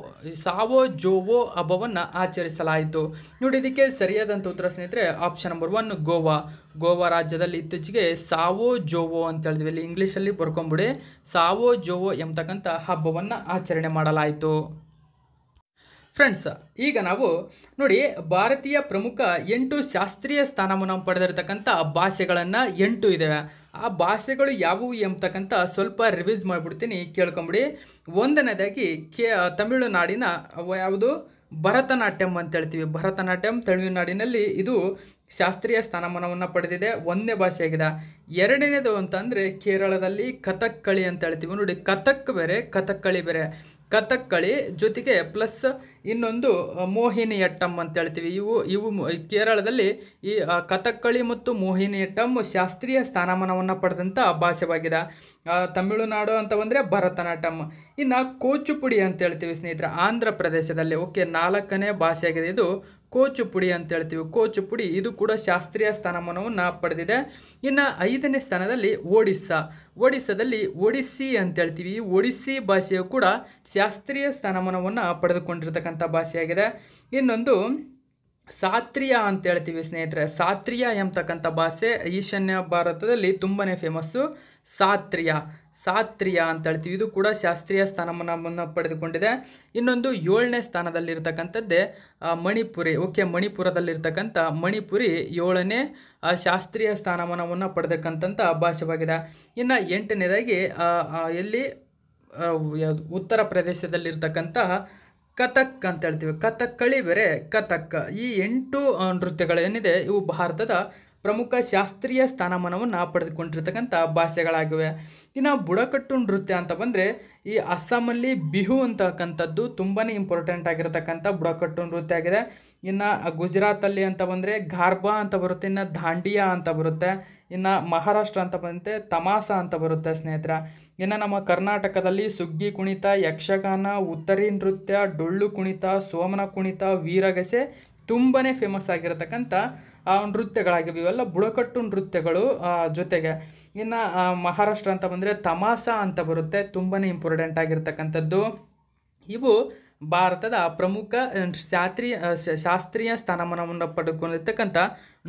ಸಾವೋ ಜೋವೋ ಹಬ್ಬವನ್ನು ಆಚರಿಸಲಾಯಿತು ನೋಡಿ ಇದಕ್ಕೆ ಸರಿಯಾದಂಥ ಉತ್ತರ ಸ್ನೇಹಿತರೆ option number one Goa Goa ರಾಜ್ಯದಲ್ಲಿ ಇತ್ತೀಚೆಗೆ ಸಾವೋ ಜೋವೋ ಅಂತ ಹೇಳಿದ್ವಿ ಇಲ್ಲಿ ಇಂಗ್ಲೀಷಲ್ಲಿ ಬರ್ಕೊಂಬಿಡಿ ಸಾವೋ ಜೋವೋ ಎಂಬತಕ್ಕಂಥ ಹಬ್ಬವನ್ನು ಆಚರಣೆ ಮಾಡಲಾಯಿತು ಫ್ರೆಂಡ್ಸ್ ಈಗ ನಾವು ನೋಡಿ ಭಾರತೀಯ ಪ್ರಮುಖ ಎಂಟು ಶಾಸ್ತ್ರೀಯ ಸ್ಥಾನವನ್ನು ಪಡೆದಿರತಕ್ಕಂಥ ಭಾಷೆಗಳನ್ನು ಎಂಟು ಇದ್ದಾವೆ ಆ ಭಾಷೆಗಳು ಯಾವುವು ಎಂಬತಕ್ಕಂಥ ಸ್ವಲ್ಪ ರಿವೀಸ್ ಮಾಡಿಬಿಡ್ತೀನಿ ಕೇಳ್ಕೊಂಬಿಡಿ ಒಂದನೇದಾಗಿ ಕೇ ತಮಿಳುನಾಡಿನ ಯಾವುದು ಭರತನಾಟ್ಯಂ ಅಂತ ಹೇಳ್ತೀವಿ ಭರತನಾಟ್ಯಂ ತಮಿಳುನಾಡಿನಲ್ಲಿ ಇದು ಶಾಸ್ತ್ರೀಯ ಸ್ಥಾನಮಾನವನ್ನು ಪಡೆದಿದೆ ಒಂದನೇ ಭಾಷೆಯಾಗಿದೆ ಎರಡನೇದು ಅಂತಂದರೆ ಕೇರಳದಲ್ಲಿ ಕಥಕ್ಕಳಿ ಅಂತ ಹೇಳ್ತೀವಿ ನೋಡಿ ಕಥಕ್ ಬೇರೆ ಕಥಕ್ಕಳಿ ಬೇರೆ ಕಥಕ್ಕಳಿ ಜೊತೆಗೆ ಪ್ಲಸ್ ಇನ್ನೊಂದು ಮೋಹಿನಿಯಟ್ಟಂ ಅಂತ ಹೇಳ್ತೀವಿ ಇವು ಇವು ಕೇರಳದಲ್ಲಿ ಈ ಕಥಕ್ಕಳಿ ಮತ್ತು ಮೋಹಿನಿಯಟ್ಟಂ ಶಾಸ್ತ್ರೀಯ ಸ್ಥಾನಮಾನವನ್ನು ಪಡೆದಂಥ ಭಾಷೆವಾಗಿದೆ ತಮಿಳುನಾಡು ಅಂತ ಬಂದರೆ ಭರತನಾಟ್ಯಂ ಇನ್ನು ಕೋಚುಪುಡಿ ಅಂತ ಹೇಳ್ತೀವಿ ಸ್ನೇಹಿತರೆ ಆಂಧ್ರ ಪ್ರದೇಶದಲ್ಲಿ ಓಕೆ ನಾಲ್ಕನೇ ಭಾಷೆಯಾಗಿದೆ ಇದು ಕೋಚುಪುಡಿ ಅಂತ ಹೇಳ್ತೀವಿ ಕೋಚುಪುಡಿ ಇದು ಕೂಡ ಶಾಸ್ತ್ರೀಯ ಸ್ಥಾನಮಾನವನ್ನು ಪಡೆದಿದೆ ಇನ್ನು ಐದನೇ ಸ್ಥಾನದಲ್ಲಿ ಒಡಿಸ್ಸಾ ಒಡಿಸ್ಸಾದಲ್ಲಿ ಒಡಿಸ್ಸಿ ಅಂತ ಹೇಳ್ತೀವಿ ಈ ಒಡಿಸ್ಸಿ ಭಾಷೆಯು ಕೂಡ ಶಾಸ್ತ್ರೀಯ ಸ್ಥಾನಮಾನವನ್ನು ಪಡೆದುಕೊಂಡಿರ್ತಕ್ಕಂಥ ಭಾಷೆಯಾಗಿದೆ ಇನ್ನೊಂದು ಸಾತ್ರಿಯ ಅಂತ ಹೇಳ್ತೀವಿ ಸ್ನೇಹಿತರೆ ಸಾತ್ರಿಯ ಎಂಬತಕ್ಕಂಥ ಭಾಷೆ ಈಶಾನ್ಯ ಭಾರತದಲ್ಲಿ ತುಂಬಾ ಫೇಮಸ್ಸು ಸಾತ್ರಿಯ ಸಾತ್ರಿಯ ಅಂತ ಹೇಳ್ತೀವಿ ಇದು ಕೂಡ ಶಾಸ್ತ್ರೀಯ ಸ್ಥಾನಮಾನವನ್ನು ಪಡೆದುಕೊಂಡಿದೆ ಇನ್ನೊಂದು ಏಳನೇ ಸ್ಥಾನದಲ್ಲಿರ್ತಕ್ಕಂಥದ್ದೇ ಮಣಿಪುರಿ ಓಕೆ ಮಣಿಪುರದಲ್ಲಿರ್ತಕ್ಕಂಥ ಮಣಿಪುರಿ ಏಳನೇ ಶಾಸ್ತ್ರೀಯ ಸ್ಥಾನಮಾನವನ್ನು ಪಡೆದಕ್ಕಂಥ ಭಾಷೆವಾಗಿದೆ ಇನ್ನು ಎಂಟನೇದಾಗಿ ಎಲ್ಲಿ ಉತ್ತರ ಪ್ರದೇಶದಲ್ಲಿರ್ತಕ್ಕಂಥ ಕಥಕ್ ಅಂತ ಹೇಳ್ತೀವಿ ಕಥಕ್ಕಳಿ ಬೇರೆ ಕಥಕ್ ಈ ಎಂಟು ನೃತ್ಯಗಳೇನಿದೆ ಇವು ಭಾರತದ ಪ್ರಮುಖ ಶಾಸ್ತ್ರೀಯ ಸ್ಥಾನಮಾನವನ್ನು ಪಡೆದುಕೊಂಡಿರ್ತಕ್ಕಂಥ ಭಾಷೆಗಳಾಗಿವೆ ಇನ್ನು ಬುಡಕಟ್ಟು ನೃತ್ಯ ಅಂತ ಬಂದರೆ ಈ ಅಸ್ಸಾಮಲ್ಲಿ ಬಿಹು ಅಂತಕ್ಕಂಥದ್ದು ತುಂಬಾ ಇಂಪಾರ್ಟೆಂಟ್ ಆಗಿರತಕ್ಕಂಥ ಬುಡಕಟ್ಟು ನೃತ್ಯ ಆಗಿದೆ ಇನ್ನು ಗುಜರಾತಲ್ಲಿ ಅಂತ ಬಂದರೆ ಗಾರ್ಬಾ ಅಂತ ಬರುತ್ತೆ ಇನ್ನು ದಾಂಡಿಯಾ ಅಂತ ಬರುತ್ತೆ ಇನ್ನು ಮಹಾರಾಷ್ಟ್ರ ಅಂತ ಬಂದಂತೆ ತಮಾಸಾ ಅಂತ ಬರುತ್ತೆ ಸ್ನೇಹಿತರೆ ಇನ್ನು ನಮ್ಮ ಕರ್ನಾಟಕದಲ್ಲಿ ಸುಗ್ಗಿ ಕುಣಿತ ಯಕ್ಷಗಾನ ಉತ್ತರಿ ನೃತ್ಯ ಡೊಳ್ಳು ಕುಣಿತ ಸೋಮನ ಕುಣಿತ ವೀರಗಸೆ ತುಂಬಾ ಫೇಮಸ್ ಆಗಿರತಕ್ಕಂಥ ಆ ನೃತ್ಯಗಳಾಗಿವೆ ಇವೆಲ್ಲ ಬುಡಕಟ್ಟು ನೃತ್ಯಗಳು ಜೊತೆಗೆ ಇನ್ನು ಮಹಾರಾಷ್ಟ್ರ ಅಂತ ಬಂದರೆ ತಮಾಸ ಅಂತ ಬರುತ್ತೆ ತುಂಬಾ ಇಂಪಾರ್ಟೆಂಟ್ ಆಗಿರ್ತಕ್ಕಂಥದ್ದು ಇವು ಭಾರತದ ಪ್ರಮುಖ ಶಾಸ್ತ್ರೀಯ ಶಾಸ್ತ್ರೀಯ ಸ್ಥಾನಮಾನವನ್ನು ಪಡೆದುಕೊಂಡಿರ್ತಕ್ಕಂಥ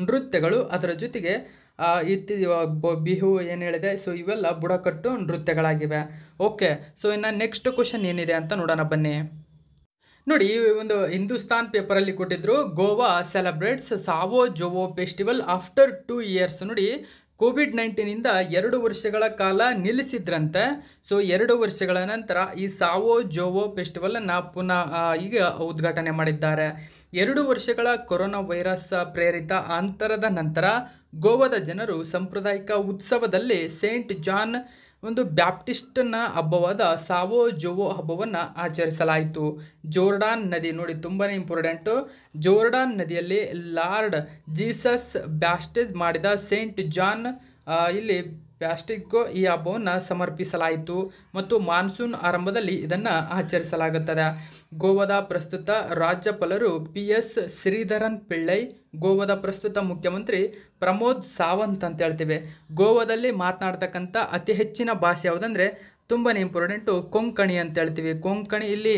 ನೃತ್ಯಗಳು ಅದರ ಜೊತೆಗೆ ಇತ್ತ ಬಿಹು ಏನು ಹೇಳಿದೆ ಸೊ ಇವೆಲ್ಲ ಬುಡಕಟ್ಟು ನೃತ್ಯಗಳಾಗಿವೆ ಓಕೆ ಸೊ ಇನ್ನು ನೆಕ್ಸ್ಟ್ ಕ್ವಶನ್ ಏನಿದೆ ಅಂತ ನೋಡೋಣ ಬನ್ನಿ ನೋಡಿ ಒಂದು ಹಿಂದೂಸ್ತಾನ್ ಪೇಪರಲ್ಲಿ ಕೊಟ್ಟಿದ್ರು Goa celebrates Sao Joao festival after two years ನೋಡಿ ಕೋವಿಡ್ ನೈನ್ಟೀನಿಂದ ಎರಡು ವರ್ಷಗಳ ಕಾಲ ನಿಲ್ಲಿಸಿದ್ರಂತೆ ಸೊ ಎರಡು ವರ್ಷಗಳ ನಂತರ ಈ ಸಾವೋ ಜೋವೋ ಫೆಸ್ಟಿವಲನ್ನು ಪುನಃ ಈಗ ಉದ್ಘಾಟನೆ ಮಾಡಿದ್ದಾರೆ ಎರಡು ವರ್ಷಗಳ ಕೊರೋನಾ ವೈರಸ್ ಪ್ರೇರಿತ ಅಂತರದ ನಂತರ ಗೋವಾದ ಜನರು ಸಾಂಪ್ರದಾಯಿಕ ಉತ್ಸವದಲ್ಲಿ ಸೇಂಟ್ ಜಾನ್ ಒಂದು ಬ್ಯಾಪ್ಟಿಸ್ಟ್ನ ಹಬ್ಬವಾದ ಸಾವೋ ಜೋವೋ ಹಬ್ಬವನ್ನು ಆಚರಿಸಲಾಯಿತು ಜೋರ್ಡಾನ್ ನದಿ ನೋಡಿ ತುಂಬಾ ಇಂಪಾರ್ಟೆಂಟು ಜೋರ್ಡಾನ್ ನದಿಯಲ್ಲಿ ಲಾರ್ಡ್ ಜೀಸಸ್ ಬ್ಯಾಸ್ಟೇಜ್ ಮಾಡಿದ ಸೇಂಟ್ ಜಾನ್ ಇಲ್ಲಿ ಪ್ಲಾಸ್ಟಿಕ್ಗೂ ಈ ಹಬ್ಬವನ್ನು ಸಮರ್ಪಿಸಲಾಯಿತು ಮತ್ತು ಮಾನ್ಸೂನ್ ಆರಂಭದಲ್ಲಿ ಇದನ್ನು ಆಚರಿಸಲಾಗುತ್ತದೆ ಗೋವಾದ ಪ್ರಸ್ತುತ ರಾಜ್ಯಪಾಲರು ಪಿ ಎಸ್ ಶ್ರೀಧರನ್ ಪಿಳ್ಳೈ ಗೋವಾದ ಪ್ರಸ್ತುತ ಮುಖ್ಯಮಂತ್ರಿ ಪ್ರಮೋದ್ ಸಾವಂತ್ ಅಂತ ಹೇಳ್ತೀವಿ ಗೋವಾದಲ್ಲಿ ಮಾತನಾಡ್ತಕ್ಕಂಥ ಅತಿ ಹೆಚ್ಚಿನ ಭಾಷೆ ಯಾವುದಂದರೆ ತುಂಬಾ ಇಂಪಾರ್ಟೆಂಟು ಕೊಂಕಣಿ ಅಂತ ಹೇಳ್ತೀವಿ ಕೊಂಕಣಿ ಇಲ್ಲಿ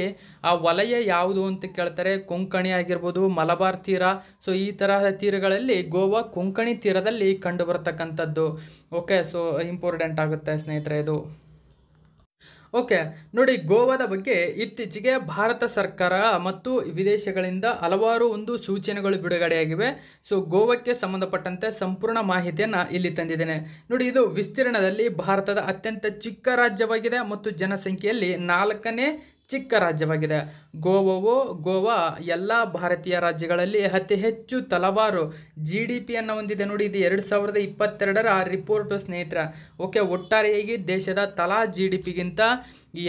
ಆ ವಲಯ ಯಾವುದು ಅಂತ ಕೇಳ್ತಾರೆ ಕೊಂಕಣಿ ಆಗಿರ್ಬೋದು ಮಲಬಾರ್ ತೀರ ಸೊ ಈ ತರಹದ ತೀರಗಳಲ್ಲಿ ಗೋವಾ ಕೊಂಕಣಿ ತೀರದಲ್ಲಿ ಕಂಡುಬರತಕ್ಕಂಥದ್ದು ಓಕೆ ಸೊ ಇಂಪಾರ್ಟೆಂಟ್ ಆಗುತ್ತೆ ಸ್ನೇಹಿತರೆ ಇದು ಓಕೆ ನೋಡಿ ಗೋವಾದ ಬಗ್ಗೆ ಇತ್ತೀಚೆಗೆ ಭಾರತ ಸರ್ಕಾರ ಮತ್ತು ವಿದೇಶಗಳಿಂದ ಹಲವಾರು ಒಂದು ಸೂಚನೆಗಳು ಬಿಡುಗಡೆಯಾಗಿವೆ ಸೊ ಗೋವಾಕ್ಕೆ ಸಂಬಂಧಪಟ್ಟಂತೆ ಸಂಪೂರ್ಣ ಮಾಹಿತಿಯನ್ನು ಇಲ್ಲಿ ತಂದಿದ್ದೇನೆ ನೋಡಿ ಇದು ವಿಸ್ತೀರ್ಣದಲ್ಲಿ ಭಾರತದ ಅತ್ಯಂತ ಚಿಕ್ಕ ರಾಜ್ಯವಾಗಿದೆ ಮತ್ತು ಜನಸಂಖ್ಯೆಯಲ್ಲಿ ನಾಲ್ಕನೇ ಚಿಕ್ಕ ರಾಜ್ಯವಾಗಿದೆ ಗೋವೋ ಗೋವಾ ಎಲ್ಲ ಭಾರತೀಯ ರಾಜ್ಯಗಳಲ್ಲಿ ಅತಿ ಹೆಚ್ಚು ತಲವಾರು ಜಿ ಡಿ ಪಿಯನ್ನು ಹೊಂದಿದೆ ನೋಡಿ ಇದು ಎರಡು ಸಾವಿರದ ಇಪ್ಪತ್ತೆರಡರ ರಿಪೋರ್ಟು ಸ್ನೇಹಿತರ ಓಕೆ ಒಟ್ಟಾರೆಯಾಗಿ ದೇಶದ ತಲಾ ಜಿ ಡಿ ಪಿಗಿಂತ